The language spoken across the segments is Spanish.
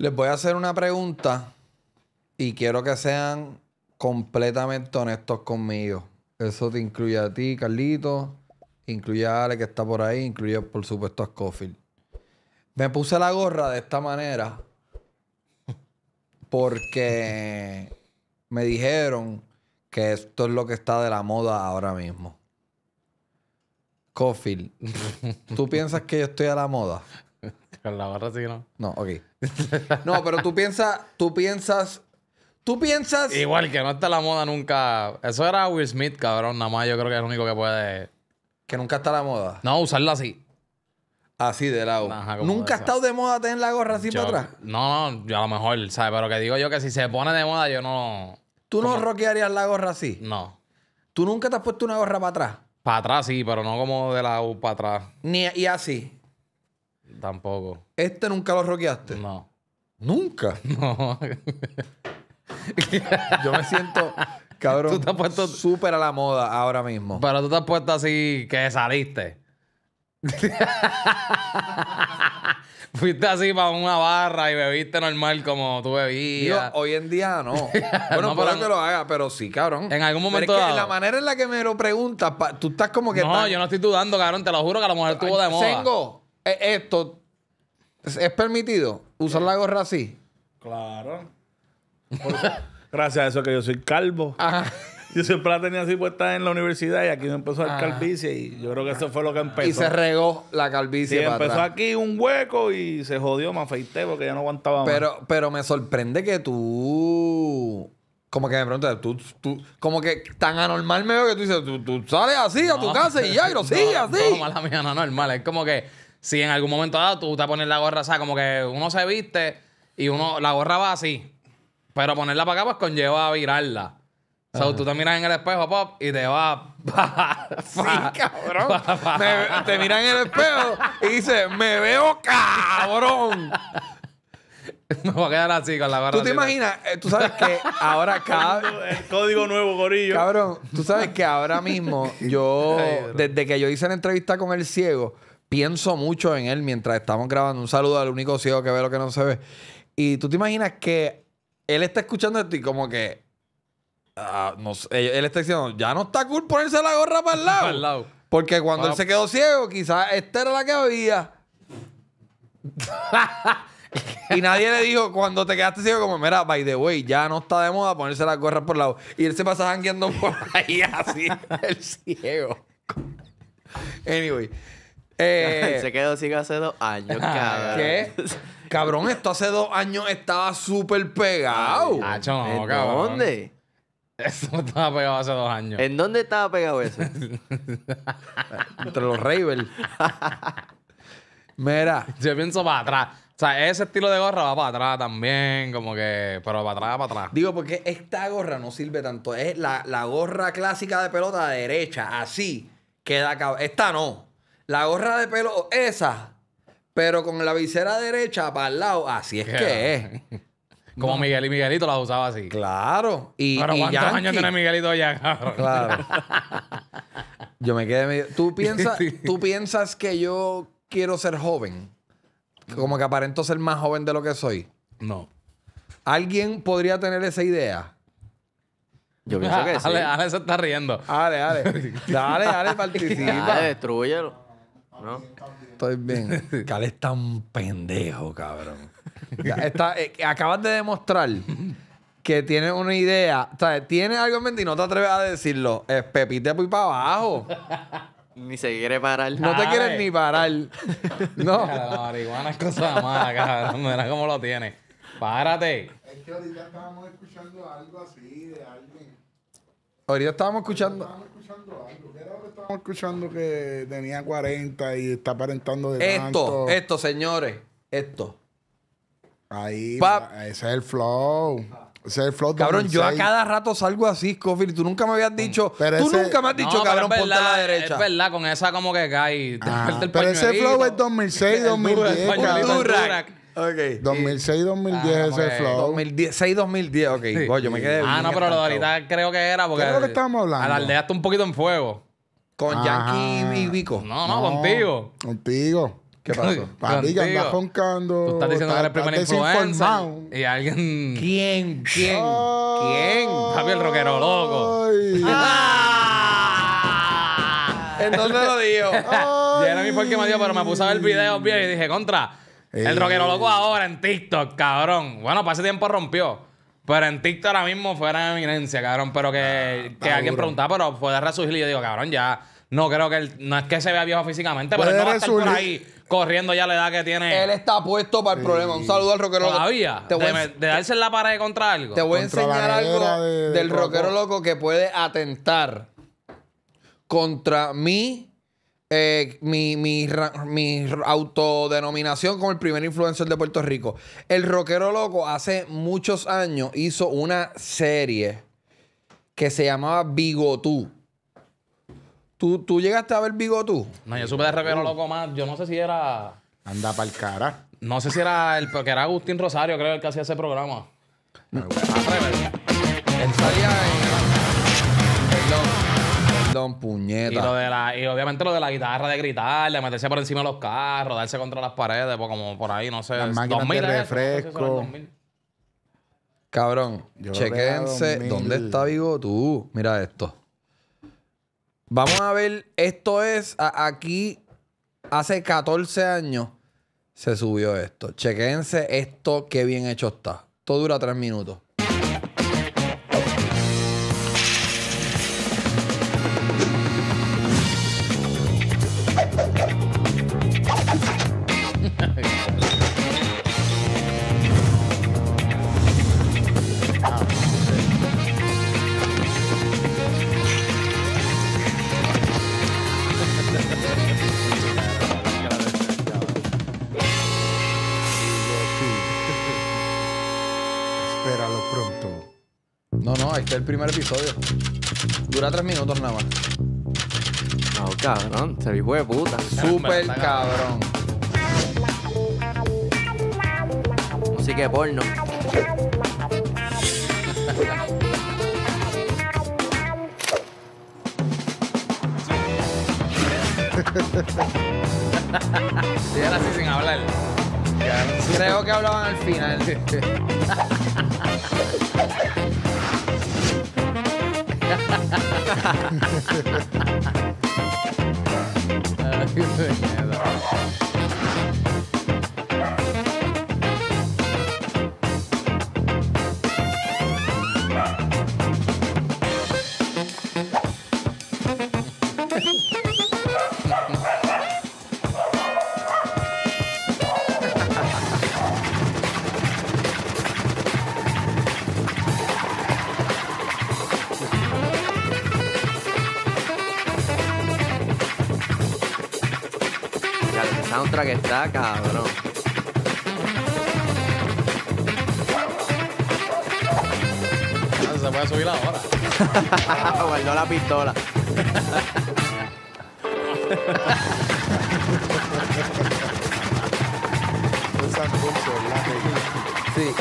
Les voy a hacer una pregunta y quiero que sean completamente honestos conmigo. Eso te incluye a ti, Carlito, incluye a Ale que está por ahí, incluye por supuesto a Scofield. Me puse la gorra de esta manera porque me dijeron que esto es lo que está de la moda ahora mismo. Scofield, ¿tú piensas que yo estoy a la moda? Con la gorra sí, no. No, ok. No, pero tú piensas, tú piensas, tú piensas. Igual que no está la moda nunca. Eso era Will Smith, cabrón. Nada más yo creo que es lo único que puede. Que nunca está la moda. No, usarla así. Así de lado. ¿Nunca ha estado de moda tener la gorra así para atrás? No, no, yo a lo mejor, sabe Pero que digo yo que si se pone de moda, yo no. ¿Tú no rockearías la gorra así? No. ¿Tú nunca te has puesto una gorra para atrás? Para atrás sí, pero no como de la U para atrás. Ni, y así. Tampoco. ¿Este nunca lo roqueaste? No. ¿Nunca? No. Yo me siento, cabrón, tú te puesto súper a la moda ahora mismo. Pero tú te has puesto así que saliste. Fuiste así para una barra y bebiste normal como tú bebías. hoy en día no. Bueno, no, que lo haga, pero sí, cabrón. En algún momento. la manera en la que me lo preguntas, tú estás como que. No, yo no estoy dudando, cabrón. Te lo juro que a lo mejor estuvo de moda. Tengo. Eh, esto es permitido usar la gorra así. Claro. gracias a eso que yo soy calvo. Yo siempre la tenía así puesta en la universidad y aquí me empezó a dar calvicie y yo creo que eso fue lo que empezó. Y se regó la calvicie. y empezó aquí un hueco y se jodió, me afeité porque ya no aguantaba pero, más. Pero me sorprende que tú. Como que me preguntas, tú, tú, como que tan anormal me veo que tú dices, tú, tú sales así a tu casa y ya, y lo sigues no, así. No, mala mía, no normal. Es como que si en algún momento dado tú te pones la gorra, o sea, como que uno se viste y uno, la gorra va así. Pero ponerla para acá pues conlleva a virarla. O sea, tú te miras en el espejo, pop, y te vas. sí, cabrón. te miras en el espejo y dices, me veo cabrón. Me voy a quedar así con la gorra. Tú te imaginas, eh, tú sabes que ahora cada. El código nuevo, gorillo. Cabrón, tú sabes que ahora mismo, yo, desde que yo hice la entrevista con el ciego, pienso mucho en él mientras estamos grabando. Un saludo al único ciego que ve lo que no se ve. Y tú te imaginas que él está escuchando esto y como que. Ah, él está diciendo, ya no está cool ponerse la gorra para el lado. Porque cuando él se quedó ciego, quizás esta era la que había. y nadie le dijo cuando te quedaste ciego, como, mira, by the way, ya no está de moda ponerse la gorra por el lado. Y él se pasa jangueando por ahí así, el ciego. Anyway, eh, se quedó así hace dos años, ah, cabrón. ¿Qué? Cabrón, esto hace dos años estaba súper pegado. ¿En dónde? Eso estaba pegado hace dos años. ¿En dónde estaba pegado eso? Entre los Ravers. Mira. Yo pienso para atrás. O sea, ese estilo de gorra va para atrás también, como que, pero para atrás, para atrás. Digo, porque esta gorra no sirve tanto. Es la, la gorra clásica de pelota derecha, así, queda Esta no la gorra de pelo, esa, pero con la visera derecha para el lado, así es que es. Como Miguel y Miguelito la usaba así. Claro. Y, Pero ¿cuántos años tiene Miguelito ya, Claro. yo me quedé ¿Tú piensas, ¿Tú piensas que yo quiero ser joven? Como que aparento ser más joven de lo que soy. No. ¿Alguien podría tener esa idea? Yo pienso que sí. Ale, Ale se está riendo. Ale, Ale. Dale, Ale, participa. destruyelo. Estoy bien. Cal es tan pendejo, cabrón. Está, eh, acabas de demostrar que tiene una idea. O sea, algo en mente y no te atreves a decirlo. Es pepite y para abajo. Ni se quiere parar. No te quieres ni parar. no. La marihuana es cosa mala, cabrón. Mira cómo lo tienes. Párate. Es que ahorita estábamos escuchando algo así, de algo Ahorita estábamos escuchando. Estábamos escuchando que estábamos escuchando que tenía 40 y está aparentando de esto, tanto? Esto, señores. Esto. Ahí, ese es el flow. Ese es el flow Cabrón, yo a cada rato salgo así, y Tú nunca me habías dicho. tú nunca me has dicho, cabrón, la derecha. Es verdad, con esa como que cae. Ah, pero ese flow es 2006, 2010. 2006-2010 ah, ese flow flow. 2006-2010, ok. yo me quedé. Ah, no, pero ahorita creo que era porque. lo que estábamos hablando. La aldea está un poquito en fuego. Con Yankee y Vico. No, no, contigo. Contigo. ¿Qué pasó? Pandilla anda joncando Tú estás diciendo que eres primer influenza. Y alguien. ¿Quién? ¿Quién? ¿Quién? Javier el rockero loco. Ay. dónde Entonces lo digo. Era fue el que me dio, pero me puse a ver el video viejo y dije, contra. El rockero loco eh, ahora en TikTok, cabrón. Bueno, para ese tiempo rompió. Pero en TikTok ahora mismo fuera en eminencia, cabrón. Pero que, ah, que alguien preguntaba, pero puede resurgir. Y yo digo, cabrón, ya. No creo que él. No es que se vea viejo físicamente, pero él no va a estar por ahí corriendo ya la edad que tiene. Él está puesto para el problema. Un saludo al rockero loco. Todavía. de, darse en la pared contra algo. Te voy a enseñar algo del rockero loco que puede atentar contra mí eh, mi, mi, autodenominación como el primer influencer de Puerto Rico. El Rockero Loco hace muchos años hizo una serie que se llamaba Bigotú. ¿Tú, ¿Tú llegaste a ver Bigotú? No, yo supe de Rockero uh. Loco más. Yo no sé si era. Anda para el cara. No sé si era el porque era Agustín Rosario, creo, el que hacía ese programa. Ah, no puñeta. Y, obviamente lo de la guitarra, de gritar, de meterse por encima de los carros, darse contra las paredes, pues como por ahí, no sé. Las máquinas Cabrón, chequense. ¿Dónde está vivo tú? Mira esto. Vamos a ver, esto es aquí hace 14 años se subió esto. Chequense esto, qué bien hecho está. esto dura 3 minutos. primer episodio. Dura tres minutos nada más. No, cabrón, se vi de puta. Súper cabrón. Música de porno. ahora así sin hablar. Creo que hablaban al final. ハハハハ。que está cabrón. Ah, se puede subir ahora. Guardó la pistola. sí.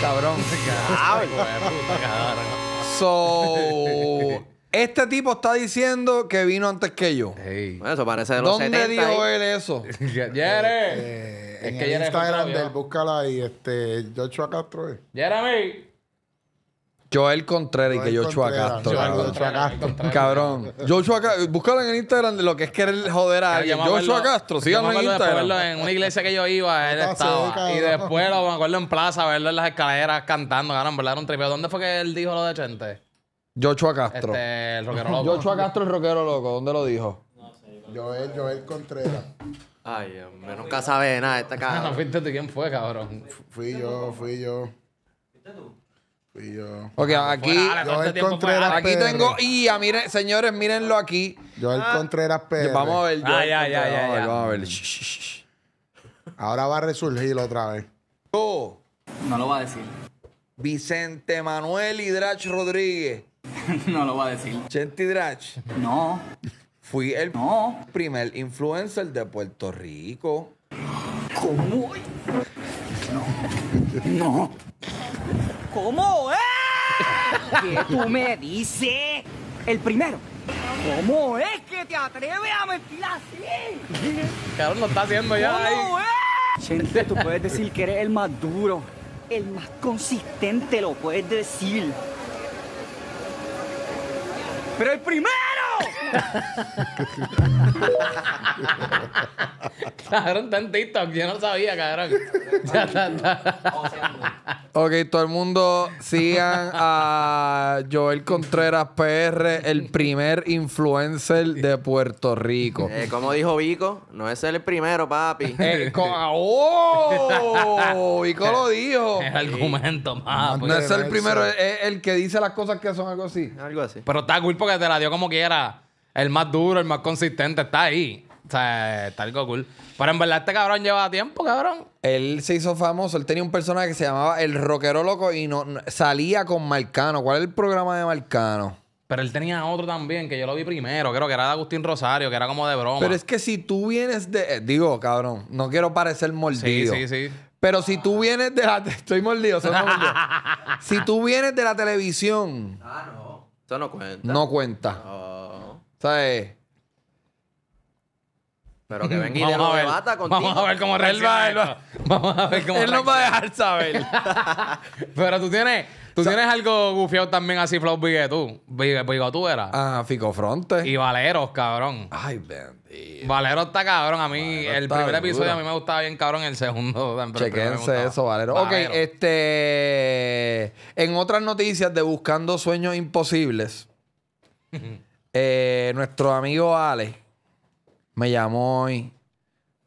Cabrón. so, este tipo está diciendo que vino antes que yo. eso parece de los ¿Dónde dijo él eso? Jeremy eh, en el Instagram de él, búscala ahí, este, Joshua Castro. Jeremy. Joel Contreras y que Joshua Castro. Joshua Castro. Cabrón. Joshua Castro. Búscalo en el Instagram de lo que es querer joder a alguien. Joshua Castro, síganlo en Instagram. en una iglesia que yo iba, ah, él estaba. Y después lo, me acuerdo en plaza, verlo en las escaleras cantando, ganaron, ¿verdad? Un tripeo. ¿Dónde fue que él dijo lo de Chente? Joshua Castro. Este, el rockero loco. Joshua Castro, el rockero loco. ¿Dónde lo dijo? No sé. Joel, Joel Contreras. Ay, hombre, nunca sabe nada esta cara. No, fuiste tú quién fue, cabrón. Fui yo, fui yo. ¿Fuiste tú? Ok, aquí. tengo señores, mírenlo aquí. Yo el ah. Contreras Pérez. Vamos a ver. Ah, ya, ya, ya, Ahora va a resurgir otra vez. Tú, oh. No lo va a decir. Vicente Manuel Hidrach Rodríguez. no lo va a decir. Chenti Hidrach. No. Fui el primer influencer de Puerto Rico. ¿Cómo? No. No. ¿Cómo es? ¡Eh! que tú me dices? El primero. ¿Cómo es que te atreves a mentir así? Carlos lo está viendo ya. ¿Cómo es? Gente, tú puedes decir que eres el más duro, el más consistente, lo puedes decir. ¡Pero el primero! cabrón, está en TikTok. Yo no sabía, cabrón. ok, todo el mundo sigan a Joel Contreras PR, el primer influencer de Puerto Rico. Eh, como dijo Vico, no es el primero, papi. ¡Ah, ¡Oh! Vico lo dijo. es argumento, más. No, pues. es el primero, es el que dice las cosas que son algo así. Algo así. Pero está cool porque te la dio como quiera el más duro, el más consistente, está ahí. O sea, está algo cool. Pero en verdad este cabrón lleva tiempo, cabrón. Él se hizo famoso. Él tenía un personaje que se llamaba El Rockero Loco y no, salía con Marcano. ¿Cuál es el programa de Marcano? Pero él tenía otro también, que yo lo vi primero, creo que era de Agustín Rosario, que era como de broma. Pero es que si tú vienes de... Eh, digo, cabrón, no quiero parecer mordido. sí, sí. sí. Pero si tú vienes de la... Estoy mordido, soy mordido. si tú vienes de la televisión, Ah, no. Eso no cuenta. no cuenta. Pero que venga y Vamos a ver. contigo. Vamos a ver cómo Él Vamos a ver cómo Él nos va a dejar saber. Pero tú tienes, tú tienes algo gufiado también así, Flow Big tú. era. tú eras. Ah, Fico Fronte. Y Valeros, cabrón. Ay, bendito. Valero está cabrón. A mí, el primer episodio a mí me gustaba bien cabrón. El segundo también. Chequense eso, Valero. Valero. Ok, este. En otras noticias de Buscando Sueños Imposibles, eh, nuestro amigo Ale me llamó hoy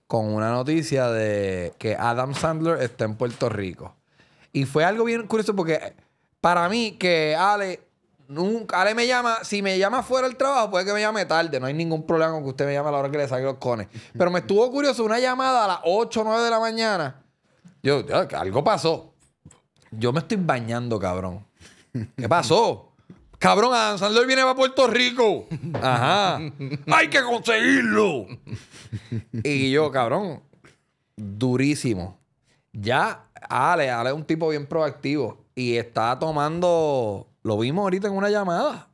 con una noticia de que Adam Sandler está en Puerto Rico. Y fue algo bien curioso porque eh, para mí que Ale nunca, Ale me llama, si me llama fuera del trabajo, puede que me llame tarde, no hay ningún problema con que usted me llame a la hora que le saque los cones. Pero me estuvo curioso una llamada a las 8 o 9 de la mañana. Yo, algo pasó. Yo me estoy bañando, cabrón. ¿Qué pasó? Cabrón, Adam Sandler viene para Puerto Rico. Ajá. Hay que conseguirlo. y yo, cabrón, durísimo. Ya, Ale, Ale es un tipo bien proactivo y está tomando, lo vimos ahorita en una llamada.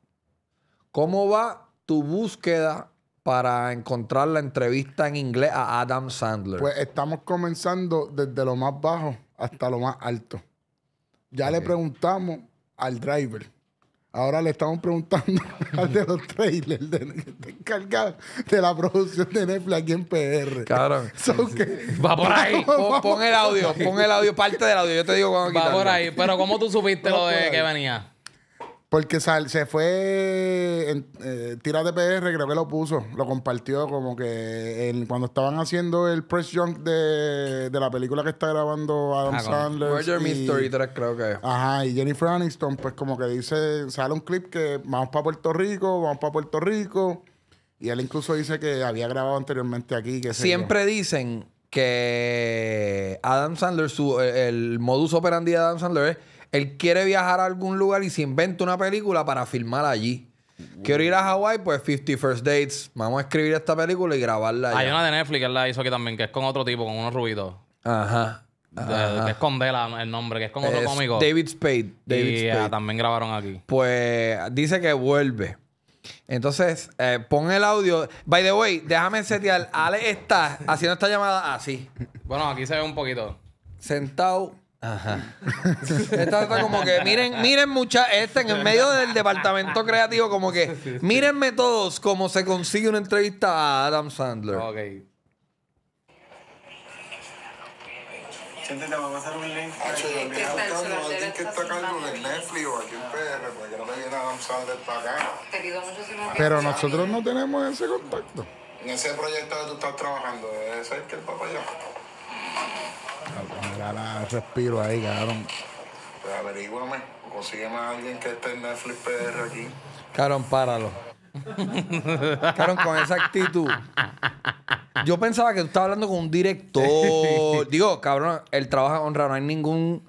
¿Cómo va tu búsqueda para encontrar la entrevista en inglés a Adam Sandler? Pues estamos comenzando desde lo más bajo hasta lo más alto. Ya le preguntamos al driver Ahora le estamos preguntando al de los trailers de, que encargado de la producción de Netflix aquí en PR. Claro. Va por ahí. Pon, el audio. Pon el audio, parte del audio. Yo te digo cuando Va por ahí. Pero ¿cómo tú supiste lo de que venía? Porque sal, se fue en eh, Tira de PR, creo que lo puso, lo compartió como que cuando estaban haciendo el press junk de, la película que está grabando Adam ah, Sandler. Murder Mystery 3 creo que es. Ajá, y Jennifer Aniston pues como que dice, sale un clip que vamos para Puerto Rico, vamos para Puerto Rico. Y él incluso dice que había grabado anteriormente aquí. Que Siempre dicen que Adam Sandler, su, el, el modus operandi de Adam Sandler es él quiere viajar a algún lugar y se inventa una película para filmar allí. Quiero ir a Hawái, pues 50 First Dates. Vamos a escribir esta película y grabarla. Hay una de Netflix, él la hizo aquí también, que es con otro tipo, con unos rubitos. Ajá. que es el nombre, que es con otro cómico. David Spade. David eh, Spade. también grabaron aquí. Pues dice que vuelve. Entonces, eh, pon el audio. By the way, déjame setear. Ale está haciendo esta llamada así. Bueno, aquí se ve un poquito. Sentado. Ajá. Esta está como que, miren, miren mucha, este en el medio del departamento creativo, como que, mírenme todos cómo se consigue una entrevista a Adam Sandler. Ok. Gente, te va a pasar un link para que está veas buscando a alguien que está a cargo de Netflix o aquí en PR, porque no le viene Adam Sandler para acá. Pero nosotros no tenemos ese contacto. En ese proyecto que tú estás trabajando, debe ser que el papá ya ver, respiro ahí, cabrón. Averígüame, consígueme a alguien que esté en Netflix PR aquí. Cabrón, páralo. cabrón, con esa actitud. Yo pensaba que tú estabas hablando con un director. Digo, cabrón, el trabajo honra, no hay ningún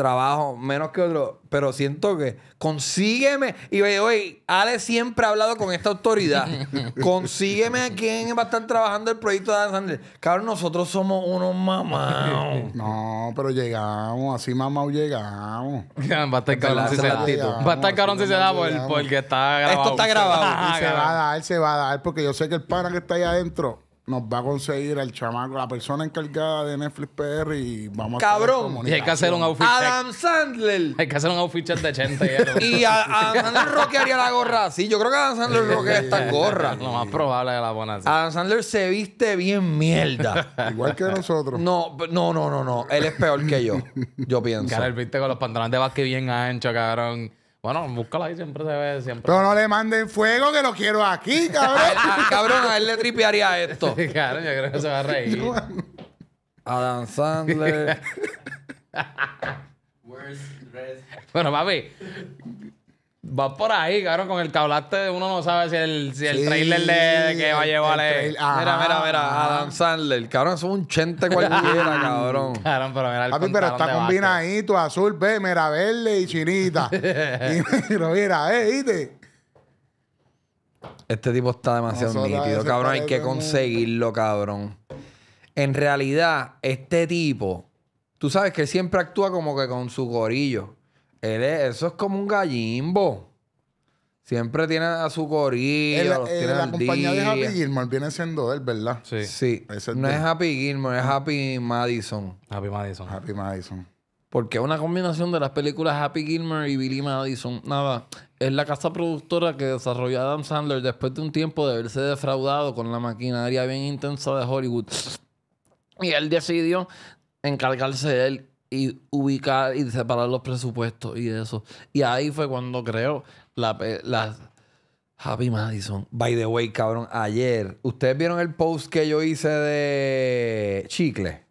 trabajo menos que otro, pero siento que consígueme. Y oye, Ale siempre ha hablado con esta autoridad. consígueme a quién va a estar trabajando el proyecto de Adam Sandler. Cabrón, nosotros somos unos mamados. no, pero llegamos, así mamados llegamos. va a estar cabrón si se da. Va a estar cabrón si se da porque está grabado. Esto está grabado. se va a dar, se va a dar, porque yo sé que el pana que está ahí adentro nos va a conseguir el chamaco, la persona encargada de Netflix PR y vamos a Cabrón, Y hay que hacer un outfit Adam Sandler. Hay que hacer un outfit check de 80 y Adam Sandler rockearía la gorra así. Yo creo que Adam Sandler rockea esta gorra. Lo más probable es que la buena así. Adam Sandler se viste bien mierda. Igual que nosotros. No, no, no, no, no. Él es peor que yo. Yo pienso. Cara, él viste con los pantalones de basque bien anchos, cabrón bueno, búscala ahí, siempre se ve, siempre. Pero no le manden fuego que lo quiero aquí, cabrón. cabrón, a él le tripearía esto. Sí, yo creo que se va a reír. Adam Sandler. Bueno, papi. Va por ahí, cabrón, con el que hablaste, uno no sabe si el, si el trailer de, que va a llevar Mira, mira, mira, Adam Sandler, cabrón, es un chente cualquiera, cabrón. Cabrón, pero mira el pero está combinadito, azul, ve, verde y chinita. y mira, eh, ¿viste? Este tipo está demasiado nítido, cabrón, hay que conseguirlo, cabrón. En realidad, este tipo, tú sabes que siempre actúa como que con su gorillo eso es como un gallimbo. Siempre tiene a su corillo. la compañía de Happy Gilmore viene siendo él, ¿verdad? Sí. sí. no es Happy Gilmore, es Happy Madison. Happy Madison. Happy Madison. Porque es una combinación de las películas Happy Gilmore y Billy Madison. Nada, es la casa productora que desarrolló Adam Sandler después de un tiempo de verse defraudado con la maquinaria bien intensa de Hollywood. Y él decidió encargarse de él y ubicar y separar los presupuestos y eso. Y ahí fue cuando creo la, Happy Madison. By the way, cabrón, ayer, ¿ustedes vieron el post que yo hice de Chicle?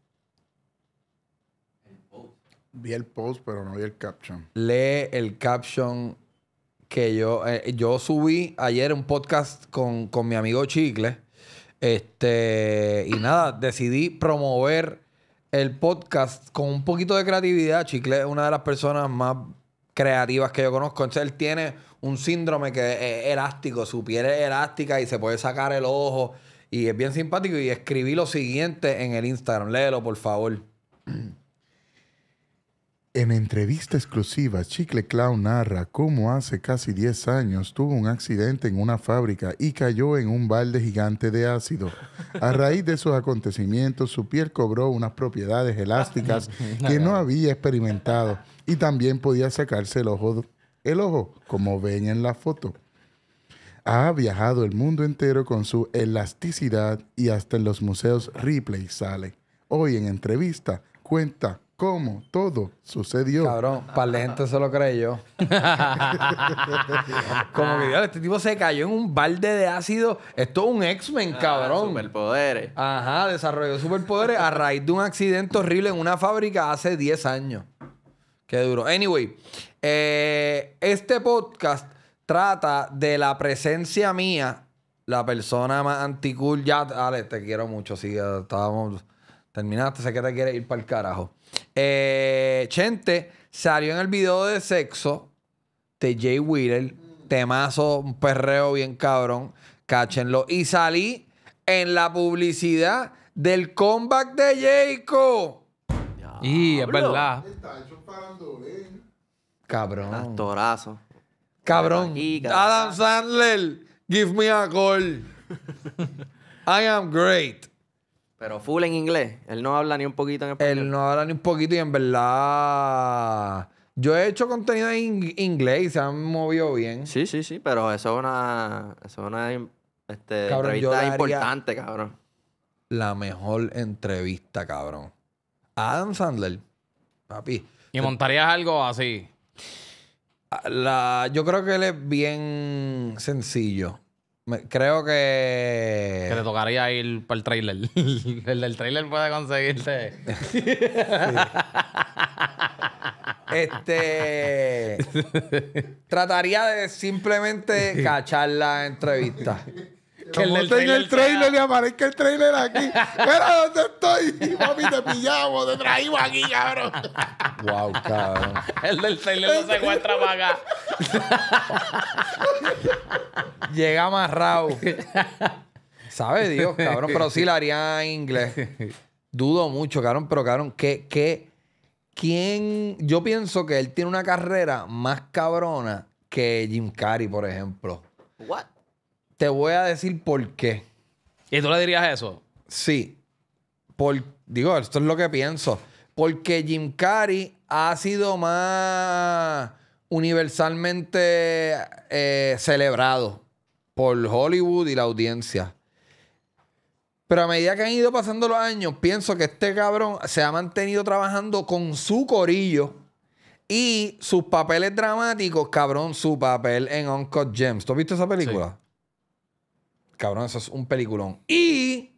Vi el post, pero no vi el caption. Lee el caption que yo, eh, yo subí ayer un podcast con, con mi amigo Chicle. Este, y nada, decidí promover el podcast con un poquito de creatividad. Chicle es una de las personas más creativas que yo conozco. Entonces él tiene un síndrome que es elástico, su piel es elástica y se puede sacar el ojo. Y es bien simpático. Y escribí lo siguiente en el Instagram. Léelo, por favor. En entrevista exclusiva, Chicle Clown narra cómo hace casi 10 años tuvo un accidente en una fábrica y cayó en un balde gigante de ácido. A raíz de esos acontecimientos, su piel cobró unas propiedades elásticas que no había experimentado y también podía sacarse el ojo, el ojo como ven en la foto. Ha viajado el mundo entero con su elasticidad y hasta en los museos Ripley sale. Hoy en entrevista cuenta cómo todo sucedió. Cabrón, para se lo creyó. Como que este tipo se cayó en un balde de ácido. Esto es un X-Men, ah, cabrón. Superpoderes. Ajá, desarrolló superpoderes a raíz de un accidente horrible en una fábrica hace 10 años. Qué duro. Anyway, eh, este podcast trata de la presencia mía, la persona más anticool. Ya, Ale, te quiero mucho. Sí, estábamos. Terminaste, sé que te quieres ir para el carajo. Eh, Chente salió en el video de sexo de Jay Wheeler. Temazo, un perreo bien cabrón. Cáchenlo. Y salí en la publicidad del comeback de Jayco. Y es verdad. Cabrón. Cabrón. Adam Sandler, give me a call. I am great. Pero full en inglés. Él no habla ni un poquito en español. Él no habla ni un poquito y en verdad. Yo he hecho contenido en inglés y se han movido bien. Sí, sí, sí, pero eso es una. Eso es este, entrevista importante, cabrón. La mejor entrevista, cabrón. Adam Sandler, papi. ¿Y montarías algo así? La, yo creo que él es bien sencillo. Creo que. Que te tocaría ir por el trailer. el del trailer puede conseguirte. este. Trataría de simplemente cachar la entrevista que no el, trailer, el trailer y aparezca el trailer aquí. Pero dónde estoy. Mami, te pillamos, te traigo aquí, cabrón. Wow, cabrón. el del trailer no se encuentra para acá. Llega amarrado. Sabe Dios, cabrón, pero sí la haría en inglés. Dudo mucho, cabrón, pero cabrón, ¿qué, qué, ¿quién? Yo pienso que él tiene una carrera más cabrona que Jim Carrey, por ejemplo. What? Te voy a decir por qué. ¿Y tú le dirías eso? Sí. Por, digo, esto es lo que pienso. Porque Jim Carrey ha sido más universalmente eh, celebrado por Hollywood y la audiencia. Pero a medida que han ido pasando los años, pienso que este cabrón se ha mantenido trabajando con su corillo y sus papeles dramáticos, cabrón, su papel en Uncut Gems. ¿Tú has visto esa película? Cabrón, eso es un peliculón. Y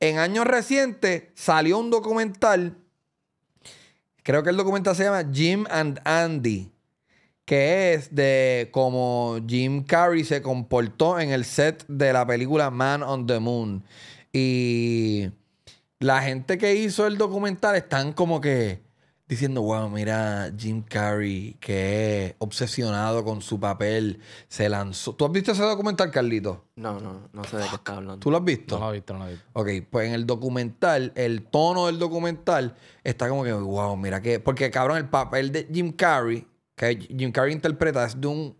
en años recientes salió un documental. Creo que el documental se llama Jim and Andy. Que es de cómo Jim Carrey se comportó en el set de la película Man on the Moon. Y la gente que hizo el documental están como que diciendo, wow, mira, Jim Carrey, que es obsesionado con su papel, se lanzó. ¿Tú has visto ese documental, Carlito? No, no, no sé de qué está hablando. ¿Tú lo has visto? No lo he visto, no lo he visto. Ok, pues en el documental, el tono del documental está como que, wow, mira que. Porque, cabrón, el papel de Jim Carrey, que Jim Carrey interpreta, es de un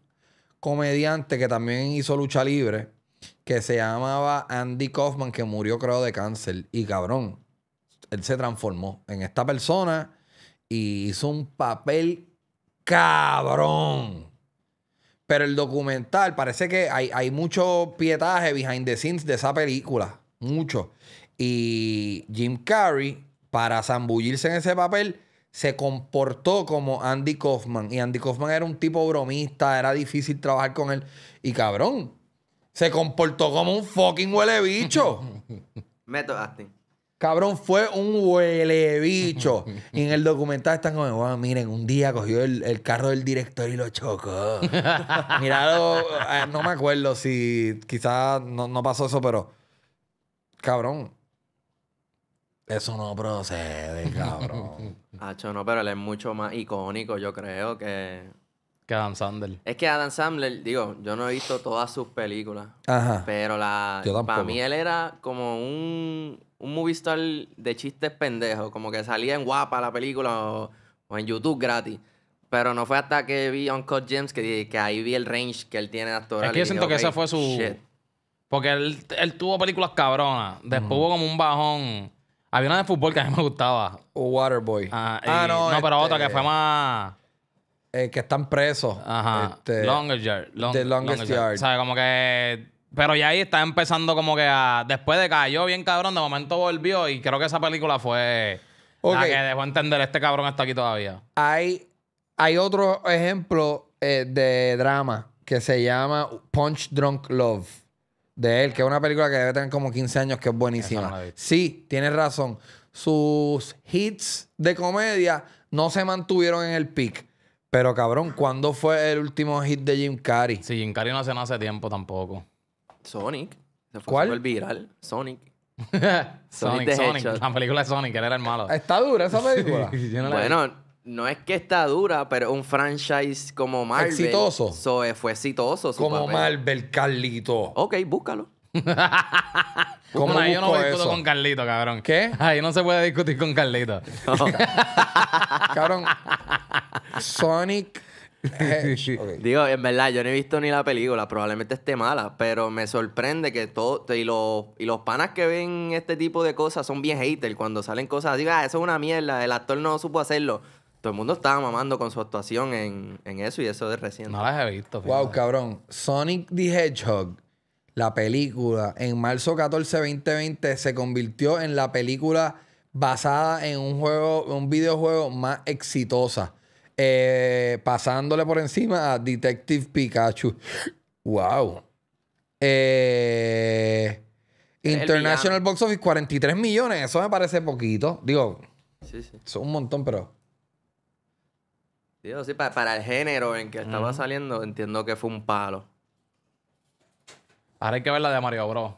comediante que también hizo lucha libre, que se llamaba Andy Kaufman, que murió, creo, de cáncer. Y, cabrón, él se transformó en esta persona y hizo un papel cabrón. Pero el documental, parece que hay, hay mucho pietaje behind the scenes de esa película. Mucho. Y Jim Carrey, para zambullirse en ese papel, se comportó como Andy Kaufman. Y Andy Kaufman era un tipo bromista, era difícil trabajar con él. Y cabrón, se comportó como un fucking huele bicho. Method Astin. Cabrón, fue un huele bicho. y en el documental están como, miren, un día cogió el, carro del director y lo chocó. Mirado, eh, no me acuerdo si quizás no, no, pasó eso, pero. Cabrón. Eso no procede, cabrón. Hacho, no, pero él es mucho más icónico, yo creo, que Adam Sandler. Es que Adam Sandler, digo, yo no he visto todas sus películas. Ajá. Pero la. Para mí él era como un, un movie de chistes pendejos. Como que salía en guapa la película o, en YouTube gratis. Pero no fue hasta que vi Uncut Gems que, que ahí vi el range que él tiene de actor. Es yo siento que esa fue su. Porque él, tuvo películas cabronas. Después hubo como un bajón. Había una de fútbol que a mí me gustaba. Waterboy. Ah, ah no. No, pero este otra que fue más. Eh, que están presos. Ajá. Este, longest Yard. como que. Pero ya ahí está empezando como que a. Después de cayó bien cabrón, de momento volvió y creo que esa película fue. La que dejó entender este cabrón está aquí todavía. Hay, hay otro ejemplo eh, de drama que se llama Punch Drunk Love. De él, que es una película que debe tener como 15 años, que es buenísima. sí, tienes razón. Sus hits de comedia no se mantuvieron en el pick pero cabrón, ¿cuándo fue el último hit de Jim Carrey? Sí, Jim Carrey no hace nada hace tiempo tampoco. Sonic. Se fue ¿Cuál? El viral. Sonic. Sonic, Sonic, La película de Sonic, que era el malo. ¿Está dura esa película? bueno, no es que está dura, pero un franchise como Marvel. Exitoso. Eh, fue exitoso. como Marvel, Carlito. Ok, búscalo. ¿Cómo no, yo no discuto con Carlito, cabrón. ¿Qué? Ahí no se puede discutir con Carlito. cabrón. Sonic. Eh, Digo, en verdad, yo no he visto ni la película, probablemente esté mala, pero me sorprende que todo. Y los, y los panas que ven este tipo de cosas son bien haters. Cuando salen cosas así, ah, eso es una mierda, el actor no supo hacerlo. Todo el mundo estaba mamando con su actuación en, eso y eso de recién. No las he visto. Wow, cabrón. Sonic the Hedgehog la película, en marzo 14, 2020, se convirtió en la película basada en un juego, un videojuego más exitosa. Eh, pasándole por encima a Detective Pikachu. Wow. Eh, International Box Office, 43 millones. Eso me parece poquito. Digo, son un montón, pero. Dios, sí, para, el género en que estaba saliendo, entiendo que fue un palo. Ahora hay que ver la de Mario Bros.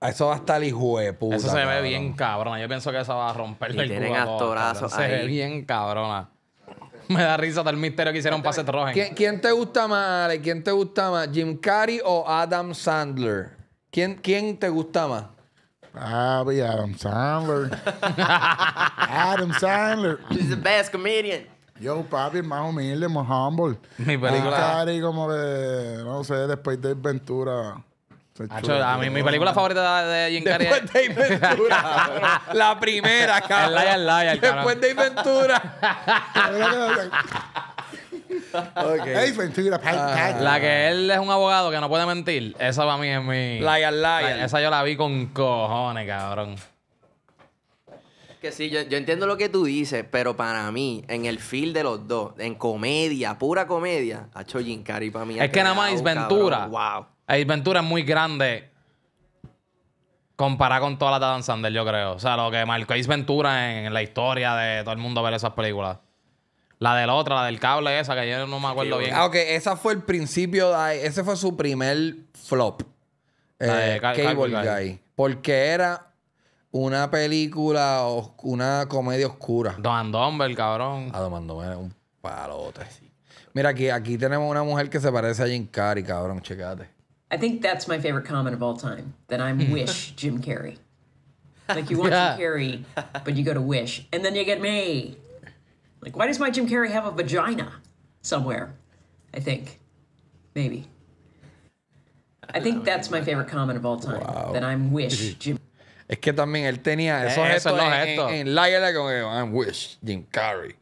Eso va a estar hijo puta. Eso se ve bien cabrona. Yo pienso que eso va a romper el culo Se ve bien cabrona. Me da risa del misterio que hicieron para Seth ¿Quién, quién te gusta más, Ale? ¿Quién te gusta más? ¿Jim Carrey o Adam Sandler? ¿Quién, quién te gusta más? Ah, Adam Sandler. Adam Sandler. He's the best comedian. Yo, papi, más humilde, más humble. Mi película. Cari como de, no sé, después de Ventura. a mí mi película favorita de Jim Carrey Después de Inventura. la primera, cabrón. El Liar, Después de Inventura. Ah. la que él es un abogado que no puede mentir. Esa para mí es mi... Liar, Liar. Esa yo la vi con cojones, cabrón. Que sí, yo, entiendo lo que tú dices, pero para mí, en el feel de los dos, en comedia, pura comedia, ha hecho Jim Carrey para mí. Es que nada más Ventura. Wow. Isventura es muy grande comparada con todas las de Adam yo creo. O sea, lo que marcó Isventura en, en la historia de todo el mundo ver esas películas. La del otro, la del cable esa, que yo no me acuerdo bien. Ah, ok, esa fue el principio, de, ese fue su primer flop. Eh, cable Guy. Porque era una película, una comedia oscura. Don el cabrón. Ah, Don Andomber un palote. Mira, aquí, aquí tenemos una mujer que se parece a Jim Carrey, cabrón, checate. I think that's my favorite comment of all time, that I mm. wish Jim Carrey. Like you want Jim Carrey, but you go to Wish, and then you get me. Like, why does my Jim Carrey have a vagina somewhere? I think, maybe. I think that's my favorite comment of all time. Wow. That I wish Jim. Es que también él tenía eh, esos gestos, en, la en, en, Liar con I Wish, Jim Carrey.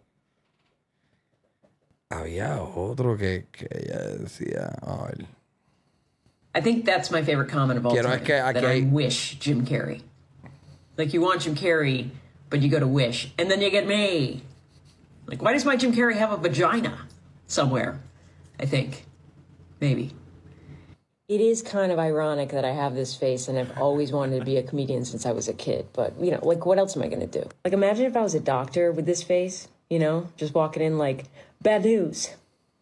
Había otro que, que ella decía... a él. I think that's my favorite comment of all time. that I wish Jim Carrey. Like you want Jim Carrey, but you go to Wish, and then you get me. Like why does my Jim Carrey have a vagina somewhere? I think maybe. it is kind of ironic that I have this face and I've always wanted to be a comedian since I was a kid. But, you know, like, what else am I going to do? Like, imagine if I was a doctor with this face, you know, just walking in like, bad news.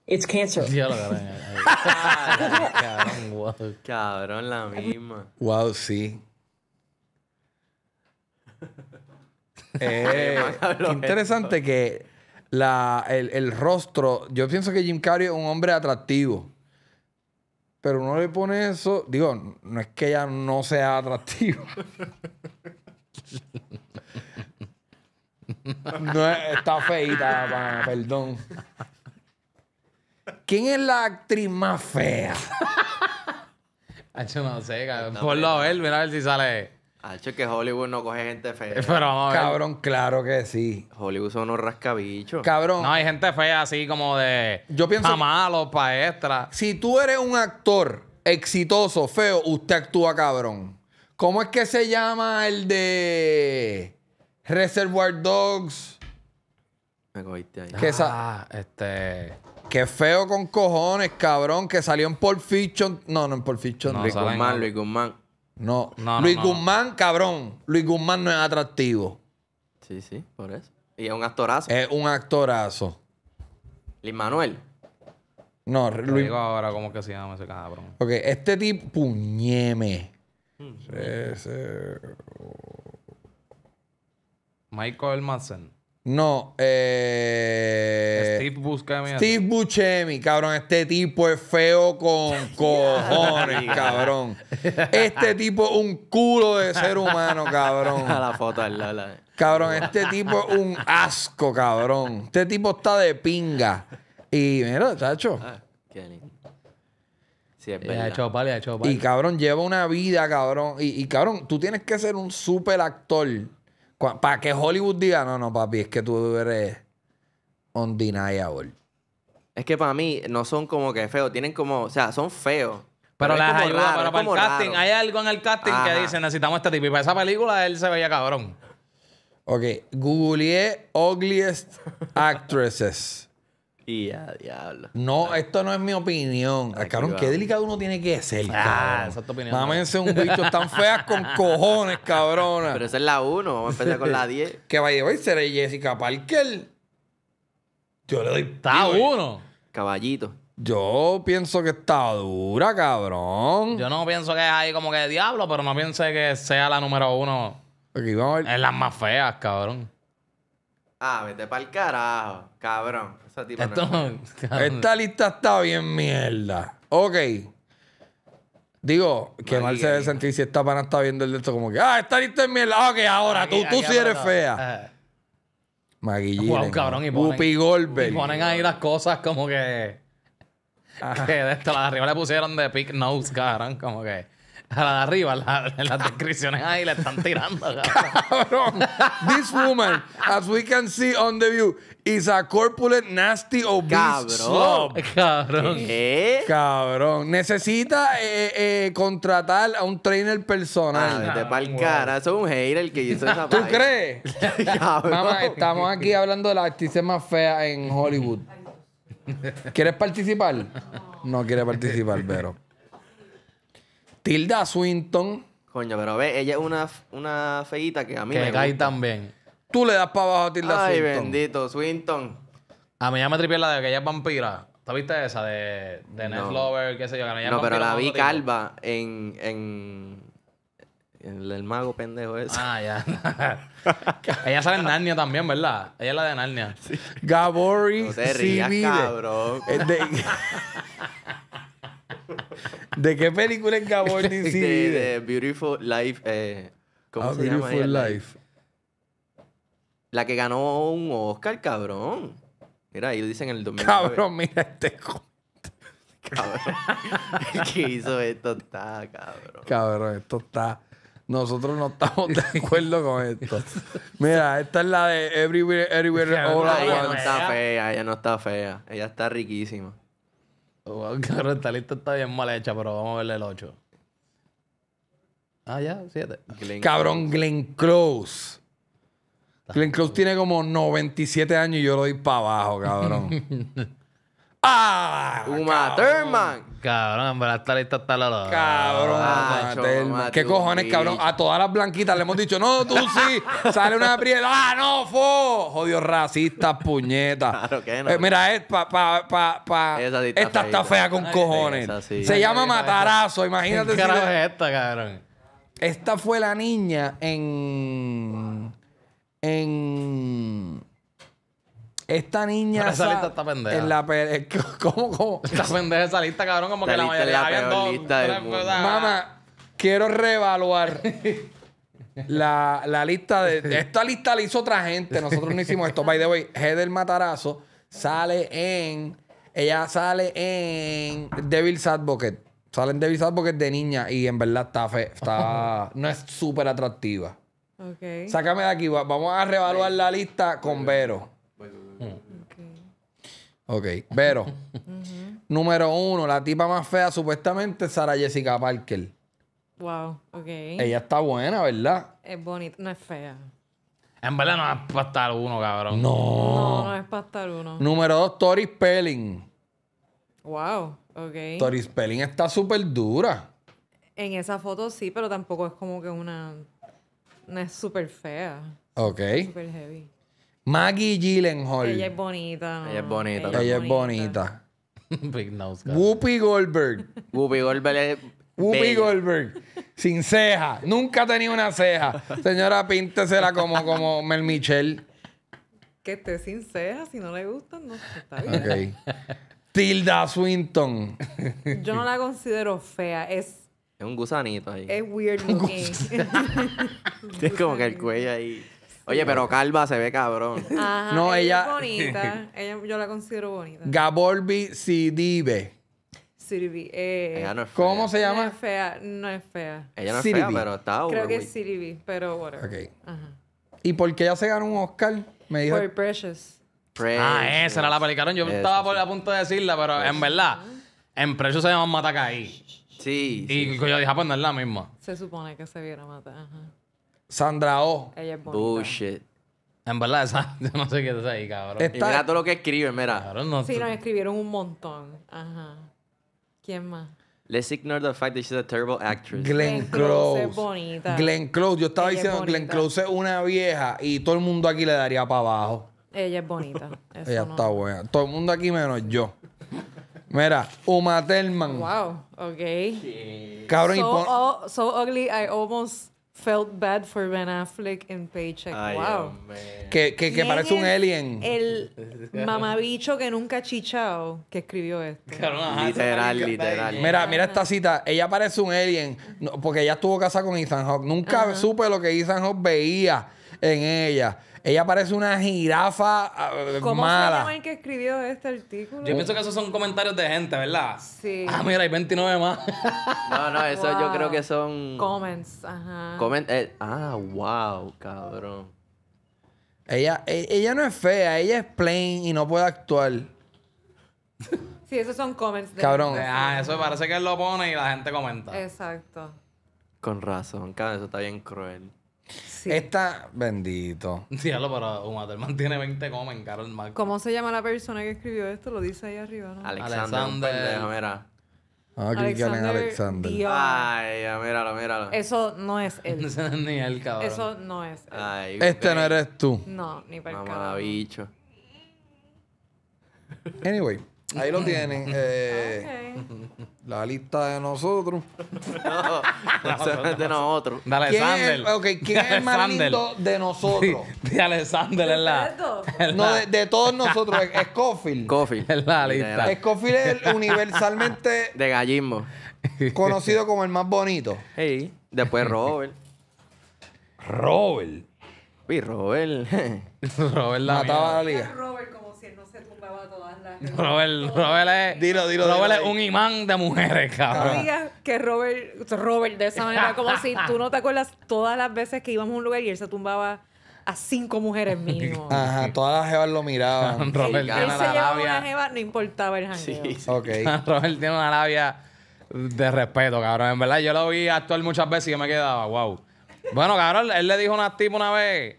It's cancer. Cabrón, la misma. Wow, sí. Eh, qué interesante que la, el, el rostro. Yo pienso que Jim Carrey es un hombre atractivo pero uno le pone eso, digo, no es que ella no sea atractiva. no está feita, perdón. ¿Quién es la actriz más fea? no sé, cabrón. Ponlo a ver, mira a ver si sale es que Hollywood no coge gente fea. Cabrón, claro que sí. Hollywood son unos rascabichos. Cabrón. No, hay gente fea así como de. Yo pienso. Pa' malo, pa' extra. Si tú eres un actor exitoso, feo, usted actúa cabrón. ¿Cómo es que se llama el de Reservoir Dogs? Me cogiste ahí. Que ah, este. Que feo con cojones, cabrón, que salió en Pulp Fiction. No, no en Pulp Fiction. No, Luis Guzmán, Luis Guzmán. No. Luis no, Guzmán, cabrón. Luis Guzmán no es atractivo. Sí, sí, por eso. Y es un actorazo. Es un actorazo. Luis Manuel. No, Luis. digo ahora cómo que se llama ese cabrón. Ok, este tipo. Puñeme. Hmm. Michael Madsen. No, eh. Steve Buscemi. Steve cabrón. Este tipo es feo con cojones, cabrón. Este tipo es un culo de ser humano, cabrón. A la foto al Cabrón, este tipo es un asco, cabrón. Este tipo está de pinga. Y mira, chacho. Ah, sí, es hecho Y cabrón, lleva una vida, cabrón. Y, y cabrón, tú tienes que ser un super actor para que Hollywood diga, no, no, papi, es que tú eres undeniable. Es que para mí no son como que feos, tienen como, o sea, son feos. Pero, las ayuda, para el casting, hay algo en el casting que dice, necesitamos este tipo. Y para esa película él se veía cabrón. Ok, googleé ugliest actresses. Y a diablo. No, ah. esto no es mi opinión. Ah, cabrón, qué, delicado uno tiene que ser, Ah, esa es tu opinión. Mámense un bicho tan feas con cojones, cabrona. Pero esa es la 1. Vamos a empezar con la 10. que vaya hoy será Jessica Parker. Yo le doy. Está uno. Caballito. Yo pienso que está dura, cabrón. Yo no pienso que es ahí como que diablo, pero no pienso que sea la número uno. vamos Es la más fea, cabrón. Ah, vete pa'l carajo, cabrón. Esa tipo no Esta lista está bien mierda. Ok. Digo, que mal se debe sentir si esta pana está viendo el de esto como que, ah, esta lista es mierda. Ok, ahora tú, tú sí eres fea. Maguillo. Maguillín. Wow, cabrón, y ponen- ahí las cosas como que. Ah. Que de esto, las arriba le pusieron de pick nose, cabrón. Como que a la de arriba, la, las descripciones ahí la están tirando. Cabrón. This woman, as we can see on the view, is a corpulent, nasty, obese Cabrón. Eh, cabrón. ¿Qué? Cabrón. Necesita eh, eh, contratar a un trainer personal. Ah, pa'l cara. Eso es un hater que hizo esa ¿Tú crees? Mamá, estamos aquí hablando de las actrices más feas en Hollywood. ¿Quieres participar? no quiere participar, pero... Tilda Swinton. Coño, pero ve, ella es una, una feíta que a mí me cae también. Tú le das para abajo a Tilda Ay, bendito, Swinton. A mí ya me tripié la de que ella es vampira. ¿Tú viste esa de, de Lover, qué sé yo? que no, pero la vi calva en, en, el, mago pendejo ese. Ah, ya. ella sale en Narnia también, ¿verdad? Ella es la de Narnia. Gabori No te rías, cabrón. de- ¿De qué película es Gabor de, de Beautiful Life. Eh, ¿Cómo ah, se Beautiful Life. La que ganó un Oscar, cabrón. Mira, ellos dicen en el 2009. Cabrón, mira este Cabrón. ¿Qué hizo esto? Está, cabrón. Cabrón, esto está. Nosotros no estamos de acuerdo con esto. Mira, esta es la de Everywhere, Everywhere, All Ella no está fea, ella no está fea. Ella está riquísima. Oh, esta lista está bien mal hecha, pero vamos a verle el 8. Ah, ya, 7. Cabrón, Glenn Close. Glenn Close tiene como 97 años y yo lo doy para abajo, cabrón. ¡Ah! Uma cabrón. Cabrón, la ¡Está lista está la loca. Cabrón, ah, ah, ¿Qué cojones, cabrón? A todas las blanquitas le hemos dicho, no, tú sí. Sale una prieta. ¡Ah, no, fo! Jodido racista, puñeta. Claro que no. Eh, mira, es pa, pa, pa, pa. esta está fea con cojones. Se llama Matarazo, imagínate. ¿Qué si es esta, cabrón? Esta fue la niña en. En. Esta niña. Esa lista está pendeja. Eh, ¿Cómo, cómo? Está pendeja esa lista, cabrón, como que la mayoría la lista del Mamá, quiero reevaluar. La, la, lista de. Esta lista la hizo otra gente. Nosotros no hicimos esto. By the way, Heather Matarazo sale en. Ella sale en Devil's Advocate. Sale en Devil's Advocate de niña y en verdad está. Fe, está no es súper atractiva. Okay. Sácame de aquí. Vamos a reevaluar la lista con Vero. Mm. Ok, pero. número uno, la tipa más fea supuestamente es Sara Jessica Parker. Wow, ok. Ella está buena, ¿verdad? Es bonita, no es fea. En verdad no es para estar uno, cabrón. No. No, es para estar uno. Número dos, Tori Spelling. Wow, ok. Tori Spelling está súper dura. En esa foto sí, pero tampoco es como que una. No es súper fea. Ok. Súper heavy. Maggie Gyllenhaal. Ella es bonita. Ella es bonita. Ella, es bonita. Big nose, Whoopi Goldberg. Whoopi Goldberg es Whoopi Goldberg. Sin ceja. Nunca tenido una ceja. Señora, píntesela como, como Mel Michelle. Que esté sin ceja si no le gustan, no está bien. Tilda Swinton. Yo no la considero fea. Es Es un gusanito ahí. es weird looking. Es como que el cuello ahí. Oye, pero calva se ve cabrón. Ajá, no, ella, es bonita. ella, yo la considero bonita. Gaborbi Sidibe. Sidibe. Eh, ella no es fea. ¿Cómo se llama? No es fea, no es fea. Ella no es fea, pero está Creo que es Sidibe, pero whatever. Ok. Ajá. ¿Y por qué ella se ganó un Oscar? Me dijo... Por Precious. Precious. Ah, esa era la pelicaron. Yo estaba por, a punto de decirla, pero en verdad, en Precious se llama Matacaí. Sí. Y yo dije, ah, pues no misma. Se supone que se viera Mata. Ajá. Sandra O. Ella es bonita. Bullshit. En verdad, Sandra, yo no sé qué es ahí, cabrón. Y mira todo lo que escribe, mira. Cabrón, no, Sí, nos escribieron un montón. Ajá. ¿Quién más? Let's ignore the fact that she's a terrible actress. Glenn Close. Glenn Close. Yo estaba diciendo que diciendo Glenn Close es una vieja y todo el mundo aquí le daría para abajo. Ella es bonita. Ella está buena. Todo el mundo aquí menos yo. Mira, Uma Thurman. Wow, ok. Cabrón, y pon- so ugly, I almost Felt Bad for Ben Affleck in Paycheck. wow. que, que, parece un alien. El mamabicho que nunca ha chichado que escribió esto. literal, literal. Mira, mira esta cita. Ella parece un alien porque ella estuvo casada con Ethan Hawke. Nunca supe lo que Ethan Hawke veía en ella. Ella parece una jirafa ah, ¿Cómo se llama el que escribió este artículo? Yo pienso que esos son comentarios de gente, ¿verdad? Sí. Ah, mira, hay 29 más. no, no, eso yo creo que son... Comments, ajá. Eh, ah, wow, cabrón. Ella, e, ella no es fea, ella es plain y no puede actuar. Sí, esos son comments. De Cabrón. Ah, eso parece que él lo pone y la gente comenta. Exacto. Con razón, cabrón, eso está bien cruel. Esta, bendito. para un tiene 20 comas en Carol Marco. ¿Cómo se llama la persona que escribió esto? Lo dice ahí arriba, ¿no? Alexander. Alexander. mira mira. Ah, Alexander. Ay, míralo, míralo. Eso no es él. ni cabrón. Eso no es él. este no eres tú. No, ni para el bicho. Anyway. Ahí lo tienen. Eh, la lista de nosotros. no, nosotros. de nosotros. De Alexander. ¿quién es el más lindo de nosotros? de Alexander es no, De, todos nosotros. Es, es Cofield. Es la lista. Scofield es universalmente. De gallismo. Conocido como el más bonito. Hey, después Robert. Robert. Uy, Robert. Robert la mataba la liga. Robert como Robert, Robert es. Dilo, dilo, Robert es un imán de mujeres, cabrón. No digas que Robert, Robert de esa manera, como si tú no te acuerdas todas las veces que íbamos a un lugar y él se tumbaba a cinco mujeres mismo. Ajá, todas las jevas lo miraban. Robert él se la una jeva, no importaba el jangueo. Sí, Robert tiene una labia de respeto, cabrón. En verdad, yo lo vi actuar muchas veces y yo me quedaba, wow. Bueno, cabrón, él le dijo a una tipo una vez